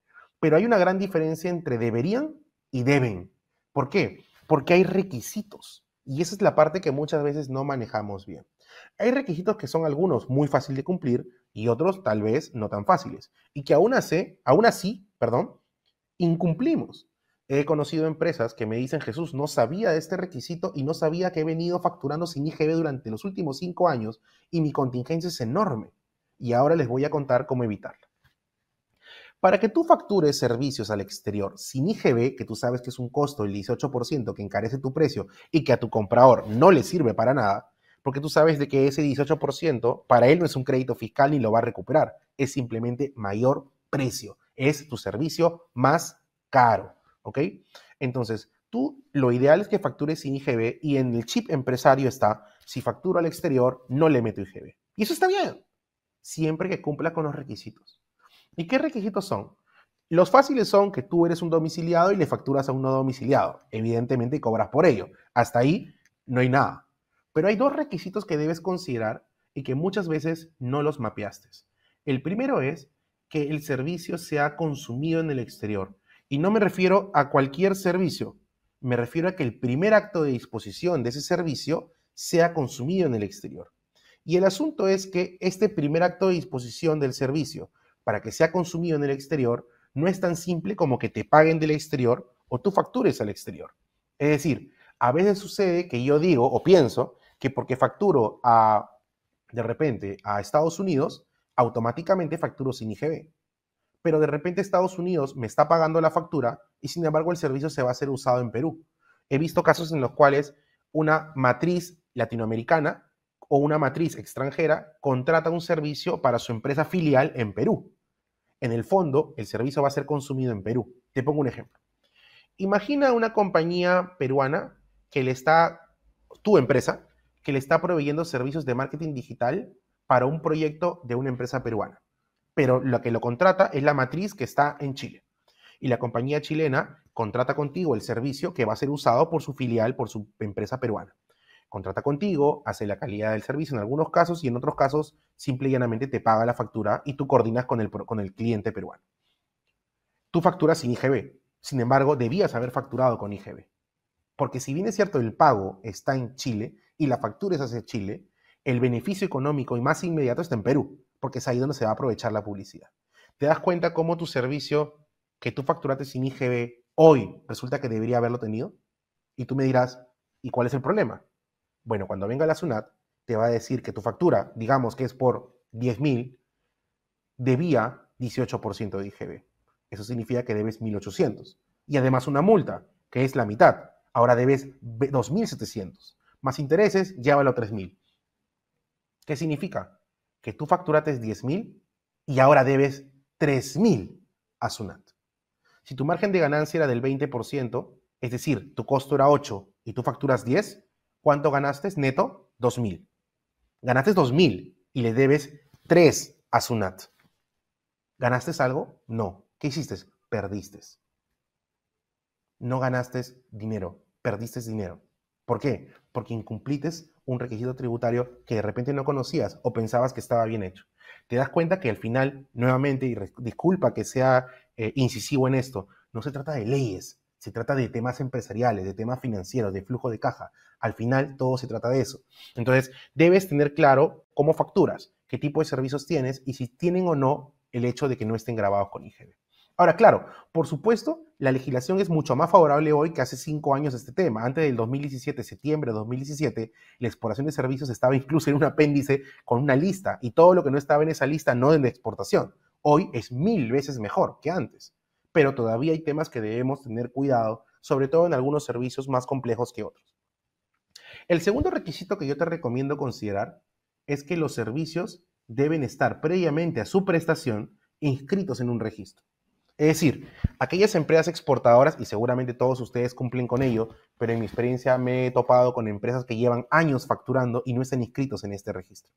pero hay una gran diferencia entre deberían y deben. ¿Por qué? Porque hay requisitos y esa es la parte que muchas veces no manejamos bien. Hay requisitos que son algunos muy fácil de cumplir y otros tal vez no tan fáciles y que aún así, aún así, perdón, incumplimos. He conocido empresas que me dicen, Jesús, no sabía de este requisito y no sabía que he venido facturando sin IGB durante los últimos cinco años y mi contingencia es enorme. Y ahora les voy a contar cómo evitarlo. Para que tú factures servicios al exterior sin IGB, que tú sabes que es un costo del 18% que encarece tu precio y que a tu comprador no le sirve para nada, porque tú sabes de que ese 18% para él no es un crédito fiscal ni lo va a recuperar, es simplemente mayor precio, es tu servicio más caro. ¿ok? Entonces, tú lo ideal es que factures sin IGB y en el chip empresario está, si facturo al exterior, no le meto IGB. Y eso está bien, siempre que cumpla con los requisitos. ¿Y qué requisitos son? Los fáciles son que tú eres un domiciliado y le facturas a un no domiciliado. Evidentemente cobras por ello. Hasta ahí no hay nada. Pero hay dos requisitos que debes considerar y que muchas veces no los mapeaste. El primero es que el servicio sea consumido en el exterior. Y no me refiero a cualquier servicio, me refiero a que el primer acto de disposición de ese servicio sea consumido en el exterior. Y el asunto es que este primer acto de disposición del servicio, para que sea consumido en el exterior, no es tan simple como que te paguen del exterior o tú factures al exterior. Es decir, a veces sucede que yo digo o pienso que porque facturo a, de repente, a Estados Unidos, automáticamente facturo sin IGB pero de repente Estados Unidos me está pagando la factura y sin embargo el servicio se va a ser usado en Perú. He visto casos en los cuales una matriz latinoamericana o una matriz extranjera contrata un servicio para su empresa filial en Perú. En el fondo, el servicio va a ser consumido en Perú. Te pongo un ejemplo. Imagina una compañía peruana que le está, tu empresa, que le está proveyendo servicios de marketing digital para un proyecto de una empresa peruana pero la que lo contrata es la matriz que está en Chile. Y la compañía chilena contrata contigo el servicio que va a ser usado por su filial, por su empresa peruana. Contrata contigo, hace la calidad del servicio en algunos casos y en otros casos simple y llanamente te paga la factura y tú coordinas con el, con el cliente peruano. Tú facturas sin IGB, sin embargo, debías haber facturado con IGB. Porque si bien es cierto el pago está en Chile y la factura es hacia Chile, el beneficio económico y más inmediato está en Perú porque es ahí donde se va a aprovechar la publicidad. Te das cuenta cómo tu servicio que tú facturaste sin IGB hoy resulta que debería haberlo tenido. Y tú me dirás, ¿y cuál es el problema? Bueno, cuando venga la SUNAT, te va a decir que tu factura, digamos que es por 10.000, debía 18% de IGB. Eso significa que debes 1.800. Y además una multa, que es la mitad. Ahora debes 2.700. Más intereses, llévalo a 3.000. ¿Qué significa? que tú facturaste 10,000 y ahora debes 3,000 a Sunat. Si tu margen de ganancia era del 20%, es decir, tu costo era 8 y tú facturas 10, ¿cuánto ganaste neto? 2,000. Ganaste 2,000 y le debes 3 a Sunat. ¿Ganaste algo? No. ¿Qué hiciste? Perdiste. No ganaste dinero, perdiste dinero. ¿Por qué? Porque incumpliste un requisito tributario que de repente no conocías o pensabas que estaba bien hecho. Te das cuenta que al final, nuevamente, y disculpa que sea eh, incisivo en esto, no se trata de leyes, se trata de temas empresariales, de temas financieros, de flujo de caja. Al final todo se trata de eso. Entonces, debes tener claro cómo facturas, qué tipo de servicios tienes y si tienen o no el hecho de que no estén grabados con IGB. Ahora, claro, por supuesto, la legislación es mucho más favorable hoy que hace cinco años este tema. Antes del 2017, septiembre de 2017, la exportación de servicios estaba incluso en un apéndice con una lista y todo lo que no estaba en esa lista no en de exportación. Hoy es mil veces mejor que antes, pero todavía hay temas que debemos tener cuidado, sobre todo en algunos servicios más complejos que otros. El segundo requisito que yo te recomiendo considerar es que los servicios deben estar previamente a su prestación inscritos en un registro. Es decir, aquellas empresas exportadoras, y seguramente todos ustedes cumplen con ello, pero en mi experiencia me he topado con empresas que llevan años facturando y no están inscritos en este registro.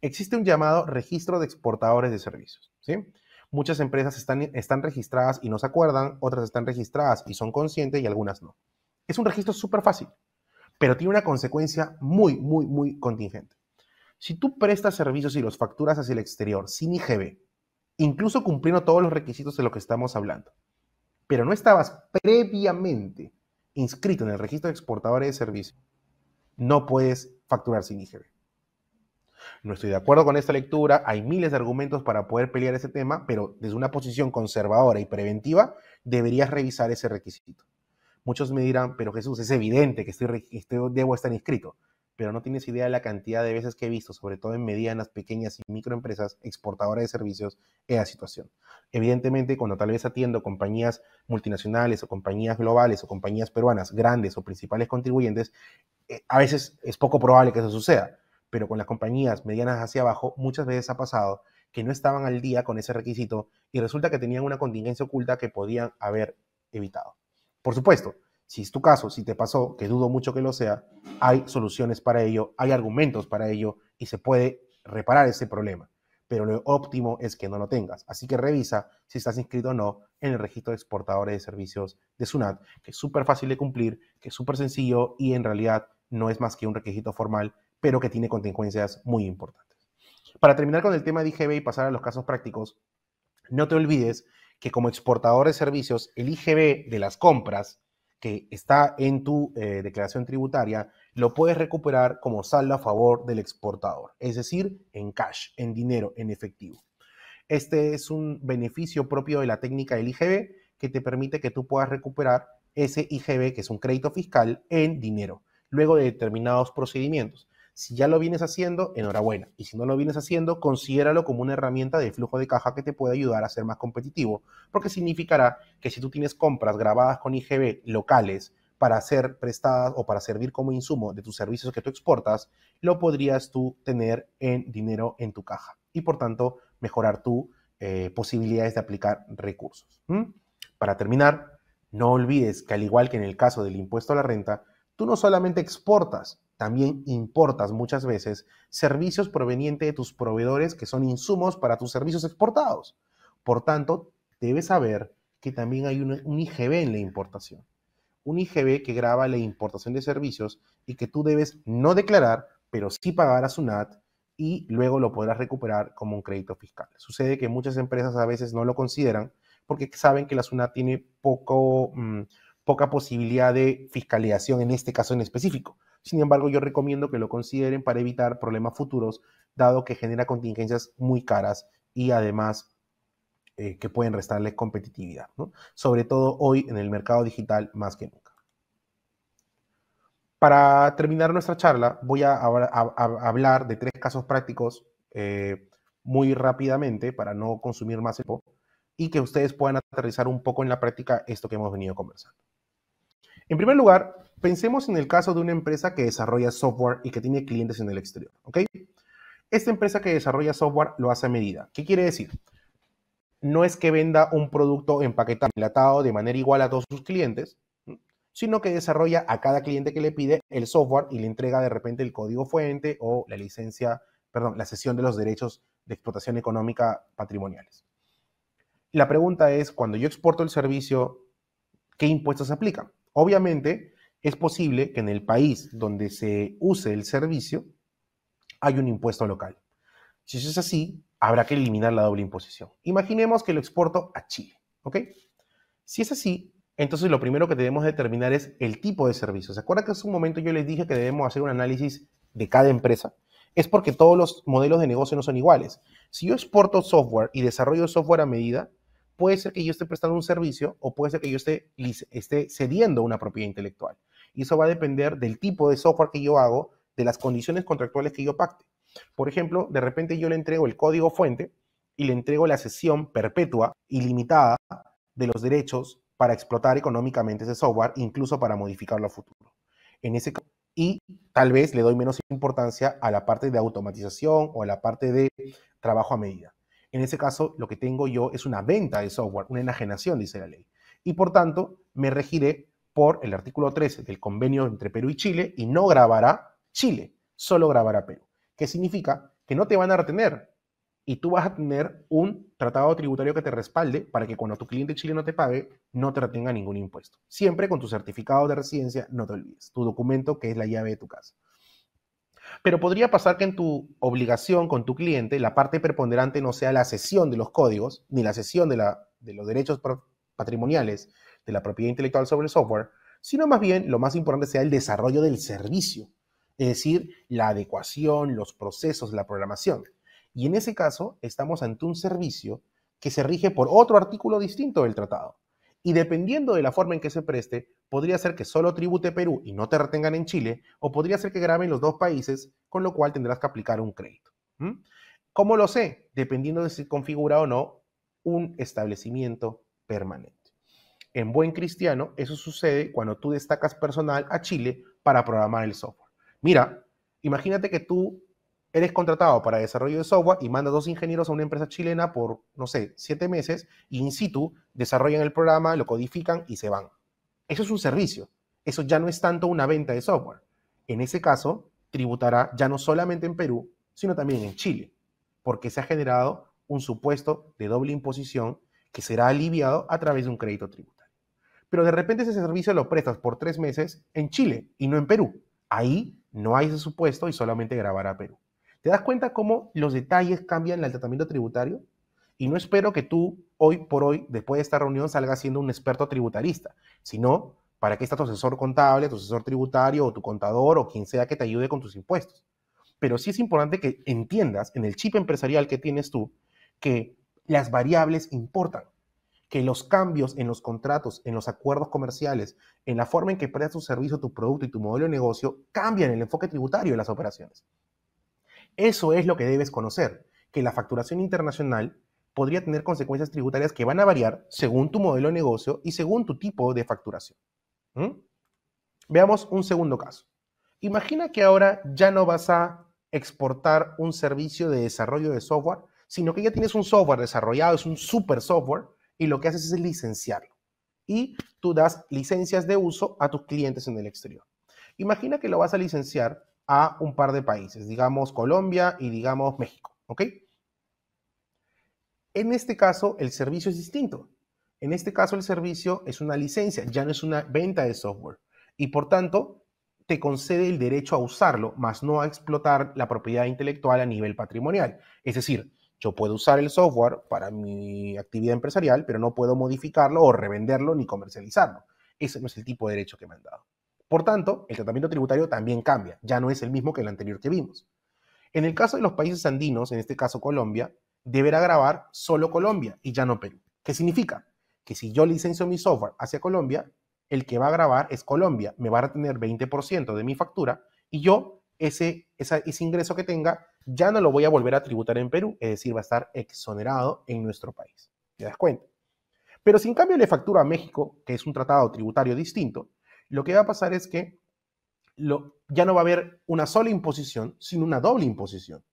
Existe un llamado registro de exportadores de servicios. ¿sí? Muchas empresas están, están registradas y no se acuerdan, otras están registradas y son conscientes y algunas no. Es un registro súper fácil, pero tiene una consecuencia muy, muy, muy contingente. Si tú prestas servicios y los facturas hacia el exterior sin IGB, incluso cumpliendo todos los requisitos de lo que estamos hablando, pero no estabas previamente inscrito en el registro de exportadores de servicios, no puedes facturar sin IGB. No estoy de acuerdo con esta lectura, hay miles de argumentos para poder pelear ese tema, pero desde una posición conservadora y preventiva deberías revisar ese requisito. Muchos me dirán, pero Jesús, es evidente que estoy, estoy debo estar inscrito pero no tienes idea de la cantidad de veces que he visto, sobre todo en medianas, pequeñas y microempresas exportadoras de servicios, esa situación. Evidentemente, cuando tal vez atiendo compañías multinacionales o compañías globales o compañías peruanas, grandes o principales contribuyentes, eh, a veces es poco probable que eso suceda, pero con las compañías medianas hacia abajo muchas veces ha pasado que no estaban al día con ese requisito y resulta que tenían una contingencia oculta que podían haber evitado. Por supuesto, si es tu caso, si te pasó, que dudo mucho que lo sea, hay soluciones para ello, hay argumentos para ello y se puede reparar ese problema. Pero lo óptimo es que no lo tengas. Así que revisa si estás inscrito o no en el registro de exportadores de servicios de SUNAT, que es súper fácil de cumplir, que es súper sencillo y en realidad no es más que un requisito formal, pero que tiene consecuencias muy importantes. Para terminar con el tema de IGB y pasar a los casos prácticos, no te olvides que como exportador de servicios, el IGB de las compras que está en tu eh, declaración tributaria, lo puedes recuperar como saldo a favor del exportador, es decir, en cash, en dinero, en efectivo. Este es un beneficio propio de la técnica del IGB que te permite que tú puedas recuperar ese IGB, que es un crédito fiscal, en dinero, luego de determinados procedimientos. Si ya lo vienes haciendo, enhorabuena. Y si no lo vienes haciendo, considéralo como una herramienta de flujo de caja que te puede ayudar a ser más competitivo, porque significará que si tú tienes compras grabadas con IGB locales para ser prestadas o para servir como insumo de tus servicios que tú exportas, lo podrías tú tener en dinero en tu caja y por tanto mejorar tus eh, posibilidades de aplicar recursos. Para terminar, no olvides que al igual que en el caso del impuesto a la renta, tú no solamente exportas, también importas muchas veces servicios provenientes de tus proveedores que son insumos para tus servicios exportados. Por tanto, debes saber que también hay un, IGB en la importación. Un IGB que graba la importación de servicios y que tú debes no declarar, pero sí pagar a SUNAT y luego lo podrás recuperar como un crédito fiscal. Sucede que muchas empresas a veces no lo consideran porque saben que la SUNAT tiene mm, poca posibilidad de fiscalización en este caso en específico sin embargo, yo recomiendo que lo consideren para evitar problemas futuros, dado que genera contingencias muy caras y además eh, que pueden restarle competitividad, sobre todo hoy en el mercado digital más que nunca. Para terminar nuestra charla, voy a, hablar de tres casos prácticos eh, muy rápidamente para no consumir más tiempo y que ustedes puedan aterrizar un poco en la práctica esto que hemos venido conversando. En primer lugar, pensemos en el caso de una empresa que desarrolla software y que tiene clientes en el exterior, Esta empresa que desarrolla software lo hace a medida. ¿Qué quiere decir? No es que venda un producto empaquetado, enlatado de manera igual a todos sus clientes, sino que desarrolla a cada cliente que le pide el software y le entrega de repente el código fuente o la licencia, perdón, la cesión de los derechos de explotación económica patrimoniales. La pregunta es, cuando yo exporto el servicio, ¿qué impuestos se aplican? Obviamente, es posible que en el país donde se use el servicio hay un impuesto local. Si eso es así, habrá que eliminar la doble imposición. Imaginemos que lo exporto a Chile, ¿ok? Si es así, entonces lo primero que debemos determinar es el tipo de servicio. ¿Se acuerdan que hace un momento yo les dije que debemos hacer un análisis de cada empresa? Es porque todos los modelos de negocio no son iguales. Si yo exporto software y desarrollo software a medida, puede ser que yo esté prestando un servicio o puede ser que yo esté, esté cediendo una propiedad intelectual. Y eso va a depender del tipo de software que yo hago, de las condiciones contractuales que yo pacte. Por ejemplo, de repente yo le entrego el código fuente y le entrego la cesión perpetua, limitada de los derechos para explotar económicamente ese software, incluso para modificarlo a futuro. En ese y tal vez le doy menos importancia a la parte de automatización o a la parte de trabajo a medida. En ese caso, lo que tengo yo es una venta de software, una enajenación, dice la ley. Y por tanto, me regiré por el artículo 13 del convenio entre Perú y Chile y no grabará Chile, solo grabará Perú. ¿Qué significa? Que no te van a retener y tú vas a tener un tratado tributario que te respalde para que cuando tu cliente chileno te pague, no te retenga ningún impuesto. Siempre con tu certificado de residencia, no te olvides, tu documento que es la llave de tu casa. Pero podría pasar que en tu obligación con tu cliente la parte preponderante no sea la cesión de los códigos, ni la cesión de, de los derechos patrimoniales de la propiedad intelectual sobre el software, sino más bien lo más importante sea el desarrollo del servicio, es decir, la adecuación, los procesos, la programación. Y en ese caso estamos ante un servicio que se rige por otro artículo distinto del tratado. Y dependiendo de la forma en que se preste, podría ser que solo tribute Perú y no te retengan en Chile, o podría ser que graben los dos países, con lo cual tendrás que aplicar un crédito. ¿Cómo lo sé? Dependiendo de si configura o no un establecimiento permanente. En buen cristiano, eso sucede cuando tú destacas personal a Chile para programar el software. Mira, imagínate que tú eres contratado para desarrollo de software y mandas dos ingenieros a una empresa chilena por, no sé, siete meses, y in situ desarrollan el programa, lo codifican y se van. Eso es un servicio. Eso ya no es tanto una venta de software. En ese caso, tributará ya no solamente en Perú, sino también en Chile, porque se ha generado un supuesto de doble imposición que será aliviado a través de un crédito tributario. Pero de repente ese servicio lo prestas por tres meses en Chile y no en Perú. Ahí no hay ese supuesto y solamente grabará Perú. ¿Te das cuenta cómo los detalles cambian el tratamiento tributario? Y no espero que tú, hoy por hoy, después de esta reunión, salgas siendo un experto tributarista, sino para que está tu asesor contable, tu asesor tributario o tu contador o quien sea que te ayude con tus impuestos. Pero sí es importante que entiendas en el chip empresarial que tienes tú que las variables importan, que los cambios en los contratos, en los acuerdos comerciales, en la forma en que prestas tu servicio, tu producto y tu modelo de negocio cambian el enfoque tributario de las operaciones. Eso es lo que debes conocer, que la facturación internacional podría tener consecuencias tributarias que van a variar según tu modelo de negocio y según tu tipo de facturación. Veamos un segundo caso. Imagina que ahora ya no vas a exportar un servicio de desarrollo de software, sino que ya tienes un software desarrollado, es un super software, y lo que haces es licenciarlo. Y tú das licencias de uso a tus clientes en el exterior. Imagina que lo vas a licenciar a un par de países, digamos Colombia y digamos México, ¿ok? En este caso, el servicio es distinto. En este caso, el servicio es una licencia, ya no es una venta de software. Y por tanto, te concede el derecho a usarlo, más no a explotar la propiedad intelectual a nivel patrimonial. Es decir, yo puedo usar el software para mi actividad empresarial, pero no puedo modificarlo o revenderlo ni comercializarlo. Ese no es el tipo de derecho que me han dado. Por tanto, el tratamiento tributario también cambia, ya no es el mismo que el anterior que vimos. En el caso de los países andinos, en este caso Colombia, deberá grabar solo Colombia y ya no Perú. ¿Qué significa? Que si yo licencio mi software hacia Colombia, el que va a grabar es Colombia, me va a retener 20% de mi factura y yo ese, ingreso que tenga ya no lo voy a volver a tributar en Perú, es decir, va a estar exonerado en nuestro país. ¿Te das cuenta? Pero si en cambio le factura a México, que es un tratado tributario distinto, lo que va a pasar es que ya no va a haber una sola imposición, sino una doble imposición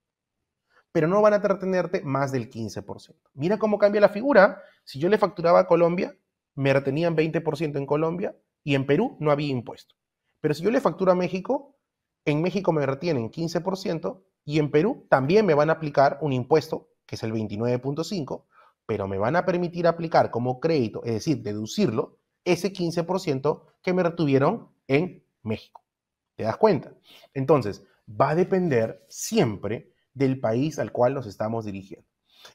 pero no van a retenerte más del 15%. Mira cómo cambia la figura. Si yo le facturaba a Colombia, me retenían 20% en Colombia y en Perú no había impuesto. Pero si yo le facturo a México, en México me retienen 15% y en Perú también me van a aplicar un impuesto, que es el 29.5, pero me van a permitir aplicar como crédito, es decir, deducirlo, ese 15% que me retuvieron en México. ¿Te das cuenta? Entonces, va a depender siempre del país al cual nos estamos dirigiendo.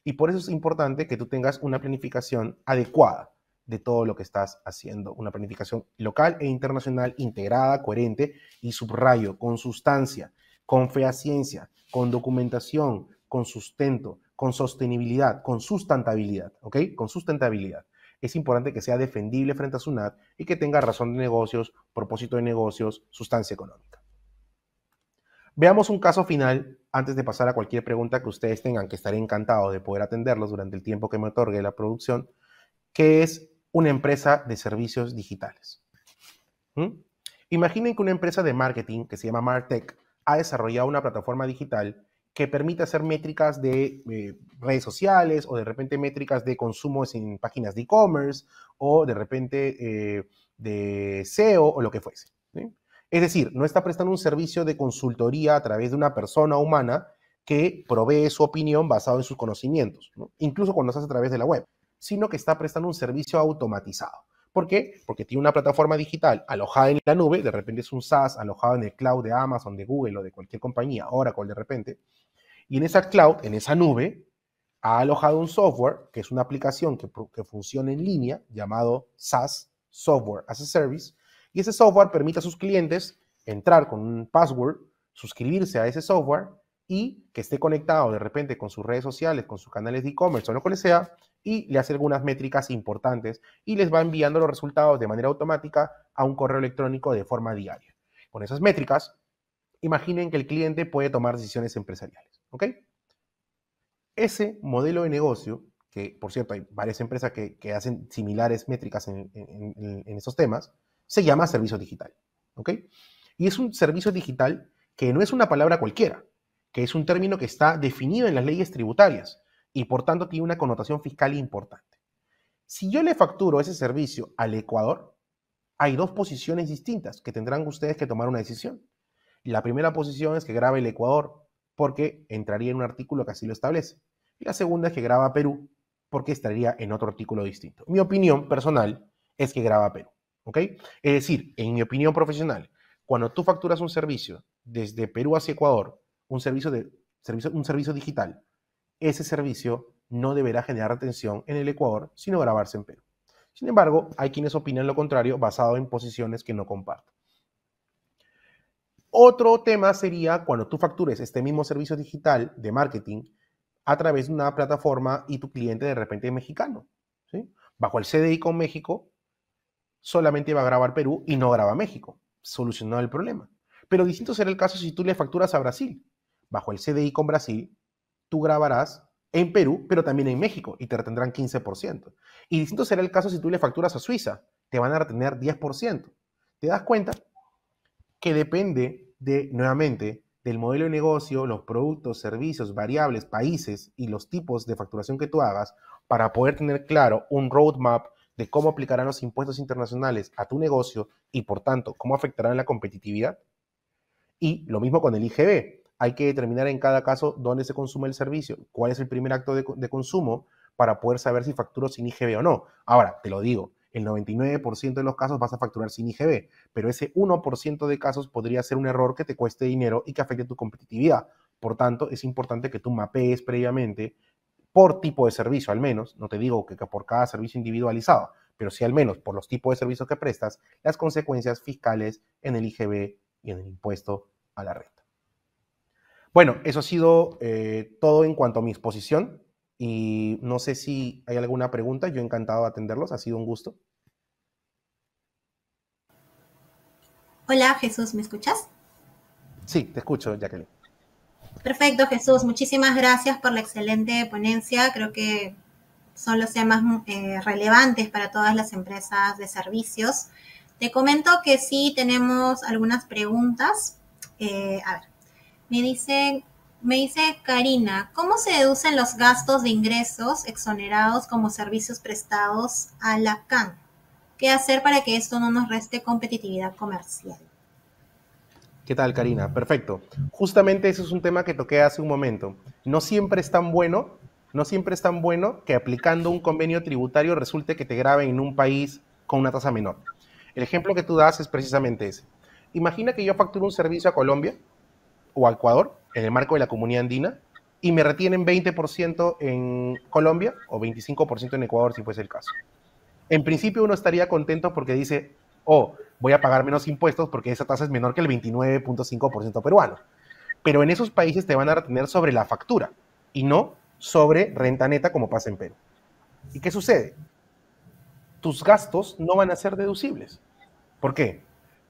Y por eso es importante que tú tengas una planificación adecuada de todo lo que estás haciendo, una planificación local e internacional integrada, coherente y subrayo, con sustancia, con fehaciencia, con documentación, con sustento, con sostenibilidad, con sustentabilidad, ¿ok? Con sustentabilidad. Es importante que sea defendible frente a SUNAT y que tenga razón de negocios, propósito de negocios, sustancia económica. Veamos un caso final antes de pasar a cualquier pregunta que ustedes tengan, que estaré encantado de poder atenderlos durante el tiempo que me otorgue la producción, que es una empresa de servicios digitales. ¿Mm? Imaginen que una empresa de marketing que se llama Martech ha desarrollado una plataforma digital que permite hacer métricas de eh, redes sociales o de repente métricas de consumo en páginas de e-commerce o de repente eh, de SEO o lo que fuese. Es decir, no está prestando un servicio de consultoría a través de una persona humana que provee su opinión basado en sus conocimientos, incluso cuando se hace a través de la web, sino que está prestando un servicio automatizado. ¿Por qué? Porque tiene una plataforma digital alojada en la nube, de repente es un SaaS alojado en el cloud de Amazon, de Google o de cualquier compañía, Oracle de repente, y en esa cloud, en esa nube, ha alojado un software, que es una aplicación que funciona en línea, llamado SaaS, Software as a Service, y ese software permite a sus clientes entrar con un password, suscribirse a ese software y que esté conectado de repente con sus redes sociales, con sus canales de e-commerce o lo que sea, y le hace algunas métricas importantes y les va enviando los resultados de manera automática a un correo electrónico de forma diaria. Con esas métricas, imaginen que el cliente puede tomar decisiones empresariales. Ese modelo de negocio, que por cierto hay varias empresas que, hacen similares métricas en, esos temas, se llama servicio digital. ¿Ok? Y es un servicio digital que no es una palabra cualquiera, que es un término que está definido en las leyes tributarias y por tanto tiene una connotación fiscal importante. Si yo le facturo ese servicio al Ecuador, hay dos posiciones distintas que tendrán ustedes que tomar una decisión. La primera posición es que grabe el Ecuador porque entraría en un artículo que así lo establece. Y la segunda es que graba Perú porque estaría en otro artículo distinto. Mi opinión personal es que graba Perú. Es decir, en mi opinión profesional, cuando tú facturas un servicio desde Perú hacia Ecuador, un servicio, de, un servicio digital, ese servicio no deberá generar atención en el Ecuador, sino grabarse en Perú. Sin embargo, hay quienes opinan lo contrario basado en posiciones que no comparto. Otro tema sería cuando tú factures este mismo servicio digital de marketing a través de una plataforma y tu cliente de repente es mexicano. Bajo el CDI con México, solamente va a grabar Perú y no graba México. Solucionó el problema. Pero distinto será el caso si tú le facturas a Brasil. Bajo el CDI con Brasil, tú grabarás en Perú, pero también en México, y te retendrán 15%. Y distinto será el caso si tú le facturas a Suiza, te van a retener 10%. ¿Te das cuenta? Que depende de, nuevamente, del modelo de negocio, los productos, servicios, variables, países y los tipos de facturación que tú hagas para poder tener claro un roadmap de cómo aplicarán los impuestos internacionales a tu negocio y, por tanto, cómo afectarán la competitividad. Y lo mismo con el IGB. Hay que determinar en cada caso dónde se consume el servicio, cuál es el primer acto de, consumo para poder saber si facturo sin IGB o no. Ahora, te lo digo, el 99% de los casos vas a facturar sin IGB, pero ese 1% de casos podría ser un error que te cueste dinero y que afecte tu competitividad. Por tanto, es importante que tú mapees previamente por tipo de servicio al menos, no te digo que, por cada servicio individualizado, pero sí al menos por los tipos de servicios que prestas, las consecuencias fiscales en el IGB y en el impuesto a la renta. Bueno, eso ha sido eh, todo en cuanto a mi exposición y no sé si hay alguna pregunta, yo encantado de atenderlos, ha sido un gusto. Hola Jesús, ¿me escuchas? Sí, te escucho, Jacqueline. Perfecto, Jesús. Muchísimas gracias por la excelente ponencia. Creo que son los temas eh, relevantes para todas las empresas de servicios. Te comento que sí tenemos algunas preguntas. Eh, a ver, me dice, me dice Karina, ¿cómo se deducen los gastos de ingresos exonerados como servicios prestados a la CAN? ¿Qué hacer para que esto no nos reste competitividad comercial? ¿Qué tal, Karina? Perfecto. Justamente eso es un tema que toqué hace un momento. No siempre es tan bueno, no siempre es tan bueno que aplicando un convenio tributario resulte que te graben en un país con una tasa menor. El ejemplo que tú das es precisamente ese. Imagina que yo facturo un servicio a Colombia o a Ecuador en el marco de la comunidad andina y me retienen 20% en Colombia o 25% en Ecuador si fuese el caso. En principio uno estaría contento porque dice, o voy a pagar menos impuestos porque esa tasa es menor que el 29.5% peruano. Pero en esos países te van a retener sobre la factura y no sobre renta neta como pasa en Perú. ¿Y qué sucede? Tus gastos no van a ser deducibles. ¿Por qué?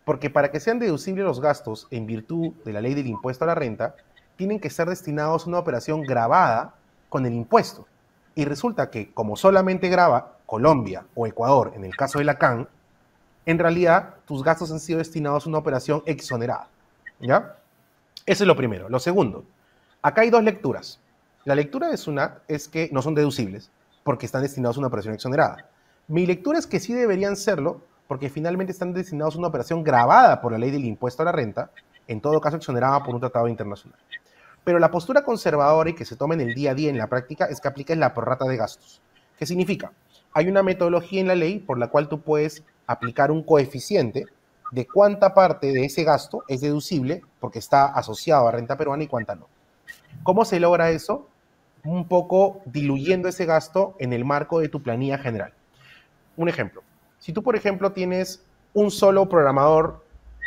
Porque para que sean deducibles los gastos en virtud de la ley del impuesto a la renta, tienen que ser destinados a una operación grabada con el impuesto. Y resulta que como solamente graba Colombia o Ecuador en el caso de la CAN, en realidad tus gastos han sido destinados a una operación exonerada. ¿Ya? Eso es lo primero. Lo segundo, acá hay dos lecturas. La lectura de SUNAT es que no son deducibles porque están destinados a una operación exonerada. Mi lectura es que sí deberían serlo porque finalmente están destinados a una operación grabada por la ley del impuesto a la renta, en todo caso exonerada por un tratado internacional. Pero la postura conservadora y que se toma en el día a día en la práctica es que apliques la prorrata de gastos. ¿Qué significa? Hay una metodología en la ley por la cual tú puedes aplicar un coeficiente de cuánta parte de ese gasto es deducible porque está asociado a renta peruana y cuánta no. ¿Cómo se logra eso? Un poco diluyendo ese gasto en el marco de tu planilla general. Un ejemplo, si tú por ejemplo tienes un solo programador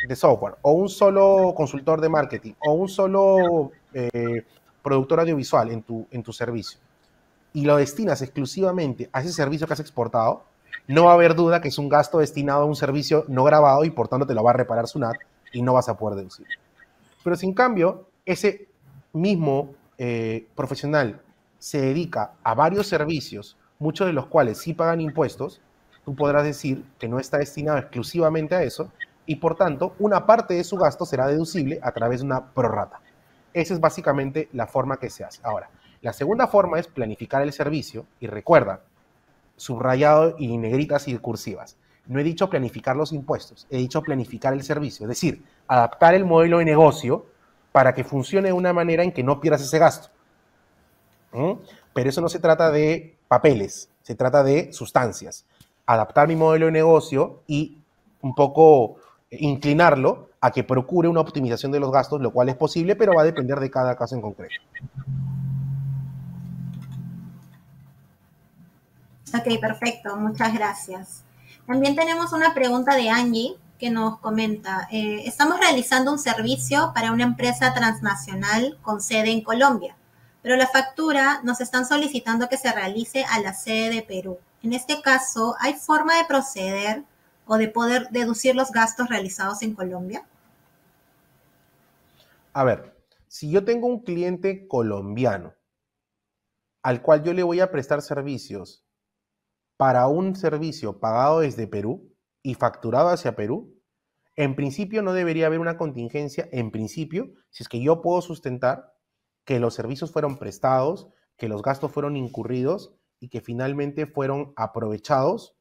de software o un solo consultor de marketing o un solo eh, productor audiovisual en tu, en tu servicio y lo destinas exclusivamente a ese servicio que has exportado, no va a haber duda que es un gasto destinado a un servicio no grabado y por tanto te lo va a reparar SUNAT y no vas a poder deducir. Pero sin cambio ese mismo eh, profesional se dedica a varios servicios, muchos de los cuales sí pagan impuestos, tú podrás decir que no está destinado exclusivamente a eso y por tanto una parte de su gasto será deducible a través de una prorrata. Esa es básicamente la forma que se hace. Ahora, la segunda forma es planificar el servicio y recuerda, subrayado y negritas y cursivas. No he dicho planificar los impuestos, he dicho planificar el servicio, es decir, adaptar el modelo de negocio para que funcione de una manera en que no pierdas ese gasto. ¿Mm? Pero eso no se trata de papeles, se trata de sustancias. Adaptar mi modelo de negocio y un poco eh, inclinarlo a que procure una optimización de los gastos, lo cual es posible, pero va a depender de cada caso en concreto. Ok, perfecto, muchas gracias. También tenemos una pregunta de Angie que nos comenta, eh, estamos realizando un servicio para una empresa transnacional con sede en Colombia, pero la factura nos están solicitando que se realice a la sede de Perú. En este caso, ¿hay forma de proceder o de poder deducir los gastos realizados en Colombia? A ver, si yo tengo un cliente colombiano al cual yo le voy a prestar servicios para un servicio pagado desde Perú y facturado hacia Perú, en principio no debería haber una contingencia, en principio, si es que yo puedo sustentar que los servicios fueron prestados, que los gastos fueron incurridos y que finalmente fueron aprovechados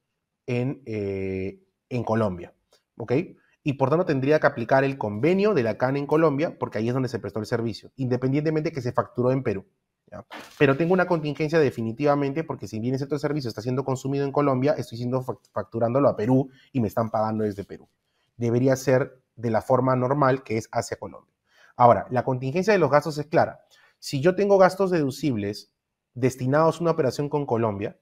en, eh, en Colombia. ¿Ok? Y por tanto tendría que aplicar el convenio de la CAN en Colombia, porque ahí es donde se prestó el servicio, independientemente que se facturó en Perú. Pero tengo una contingencia definitivamente porque si bien ese otro servicio está siendo consumido en Colombia, estoy siendo facturándolo a Perú y me están pagando desde Perú. Debería ser de la forma normal que es hacia Colombia. Ahora, la contingencia de los gastos es clara. Si yo tengo gastos deducibles destinados a una operación con Colombia,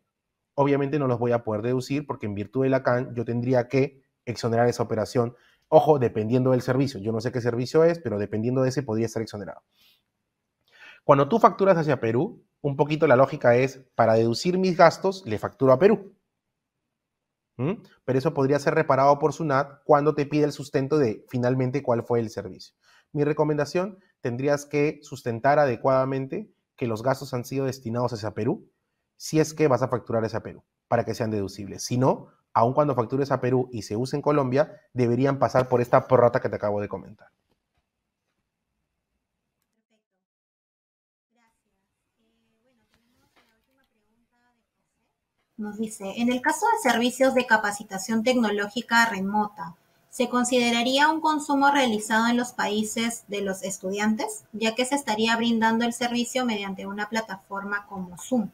obviamente no los voy a poder deducir porque en virtud de la CAN yo tendría que exonerar esa operación. Ojo, dependiendo del servicio. Yo no sé qué servicio es, pero dependiendo de ese podría estar exonerado. Cuando tú facturas hacia Perú, un poquito la lógica es, para deducir mis gastos, le facturo a Perú. ¿Mm? Pero eso podría ser reparado por SUNAT cuando te pide el sustento de finalmente cuál fue el servicio. Mi recomendación, tendrías que sustentar adecuadamente que los gastos han sido destinados hacia Perú, si es que vas a facturar hacia Perú, para que sean deducibles. Si no, aun cuando factures a Perú y se use en Colombia, deberían pasar por esta porrata que te acabo de comentar. nos dice, en el caso de servicios de capacitación tecnológica remota, ¿se consideraría un consumo realizado en los países de los estudiantes, ya que se estaría brindando el servicio mediante una plataforma como Zoom?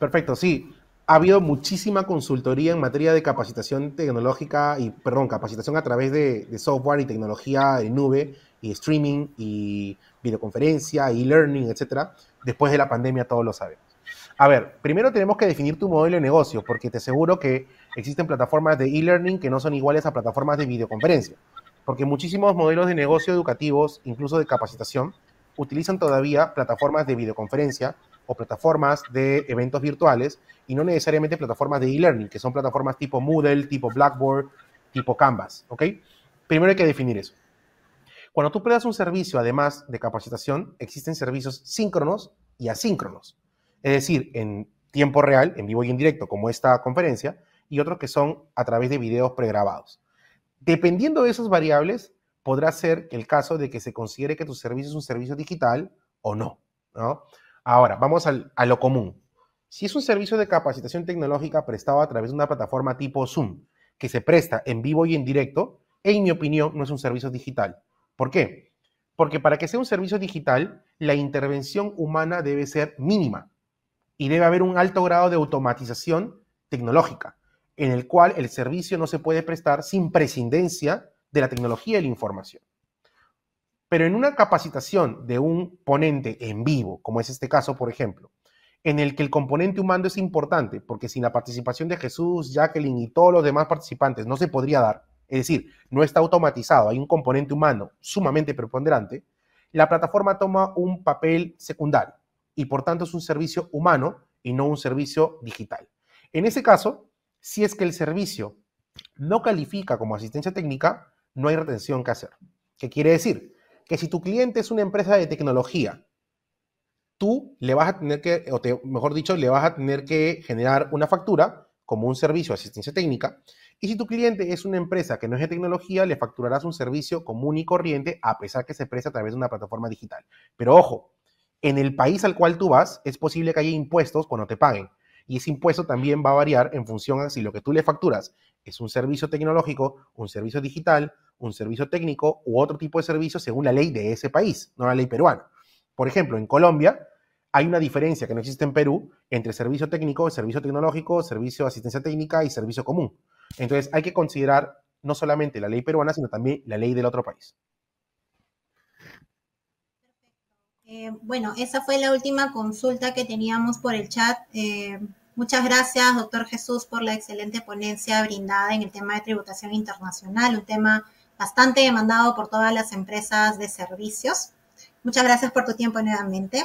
Perfecto, sí. Ha habido muchísima consultoría en materia de capacitación tecnológica y, perdón, capacitación a través de, software y tecnología de nube y streaming y videoconferencia y learning, etcétera. Después de la pandemia todos lo saben. A ver, primero tenemos que definir tu modelo de negocio, porque te aseguro que existen plataformas de e-learning que no son iguales a plataformas de videoconferencia, porque muchísimos modelos de negocio educativos, incluso de capacitación, utilizan todavía plataformas de videoconferencia o plataformas de eventos virtuales y no necesariamente plataformas de e-learning, que son plataformas tipo Moodle, tipo Blackboard, tipo Canvas, ¿ok? Primero hay que definir eso. Cuando tú creas un servicio, además de capacitación, existen servicios síncronos y asíncronos es decir, en tiempo real, en vivo y en directo, como esta conferencia, y otros que son a través de videos pregrabados. Dependiendo de esas variables, podrá ser el caso de que se considere que tu servicio es un servicio digital o no. Ahora, vamos a lo común. Si es un servicio de capacitación tecnológica prestado a través de una plataforma tipo Zoom, que se presta en vivo y en directo, en mi opinión, no es un servicio digital. ¿Por qué? Porque para que sea un servicio digital, la intervención humana debe ser mínima y debe haber un alto grado de automatización tecnológica, en el cual el servicio no se puede prestar sin prescindencia de la tecnología y la información. Pero en una capacitación de un ponente en vivo, como es este caso, por ejemplo, en el que el componente humano es importante, porque sin la participación de Jesús, Jacqueline y todos los demás participantes no se podría dar, es decir, no está automatizado, hay un componente humano sumamente preponderante, la plataforma toma un papel secundario y por tanto es un servicio humano y no un servicio digital. En ese caso, si es que el servicio no califica como asistencia técnica, no hay retención que hacer. ¿Qué quiere decir? Que si tu cliente es una empresa de tecnología, tú le vas a tener que, o mejor dicho, le vas a tener que generar una factura como un servicio de asistencia técnica. Y si tu cliente es una empresa que no es de tecnología, le facturarás un servicio común y corriente, a pesar que se presta a través de una plataforma digital. Pero ojo, en el país al cual tú vas, es posible que haya impuestos cuando te paguen. Y ese impuesto también va a variar en función a si lo que tú le facturas es un servicio tecnológico, un servicio digital, un servicio técnico u otro tipo de servicio según la ley de ese país, no la ley peruana. Por ejemplo, en Colombia hay una diferencia que no existe en Perú entre servicio técnico, servicio tecnológico, servicio de asistencia técnica y servicio común. Entonces hay que considerar no solamente la ley peruana, sino también la ley del otro país. Eh, bueno, esa fue la última consulta que teníamos por el chat. Eh, muchas gracias, doctor Jesús, por la excelente ponencia brindada en el tema de tributación internacional, un tema bastante demandado por todas las empresas de servicios. Muchas gracias por tu tiempo nuevamente.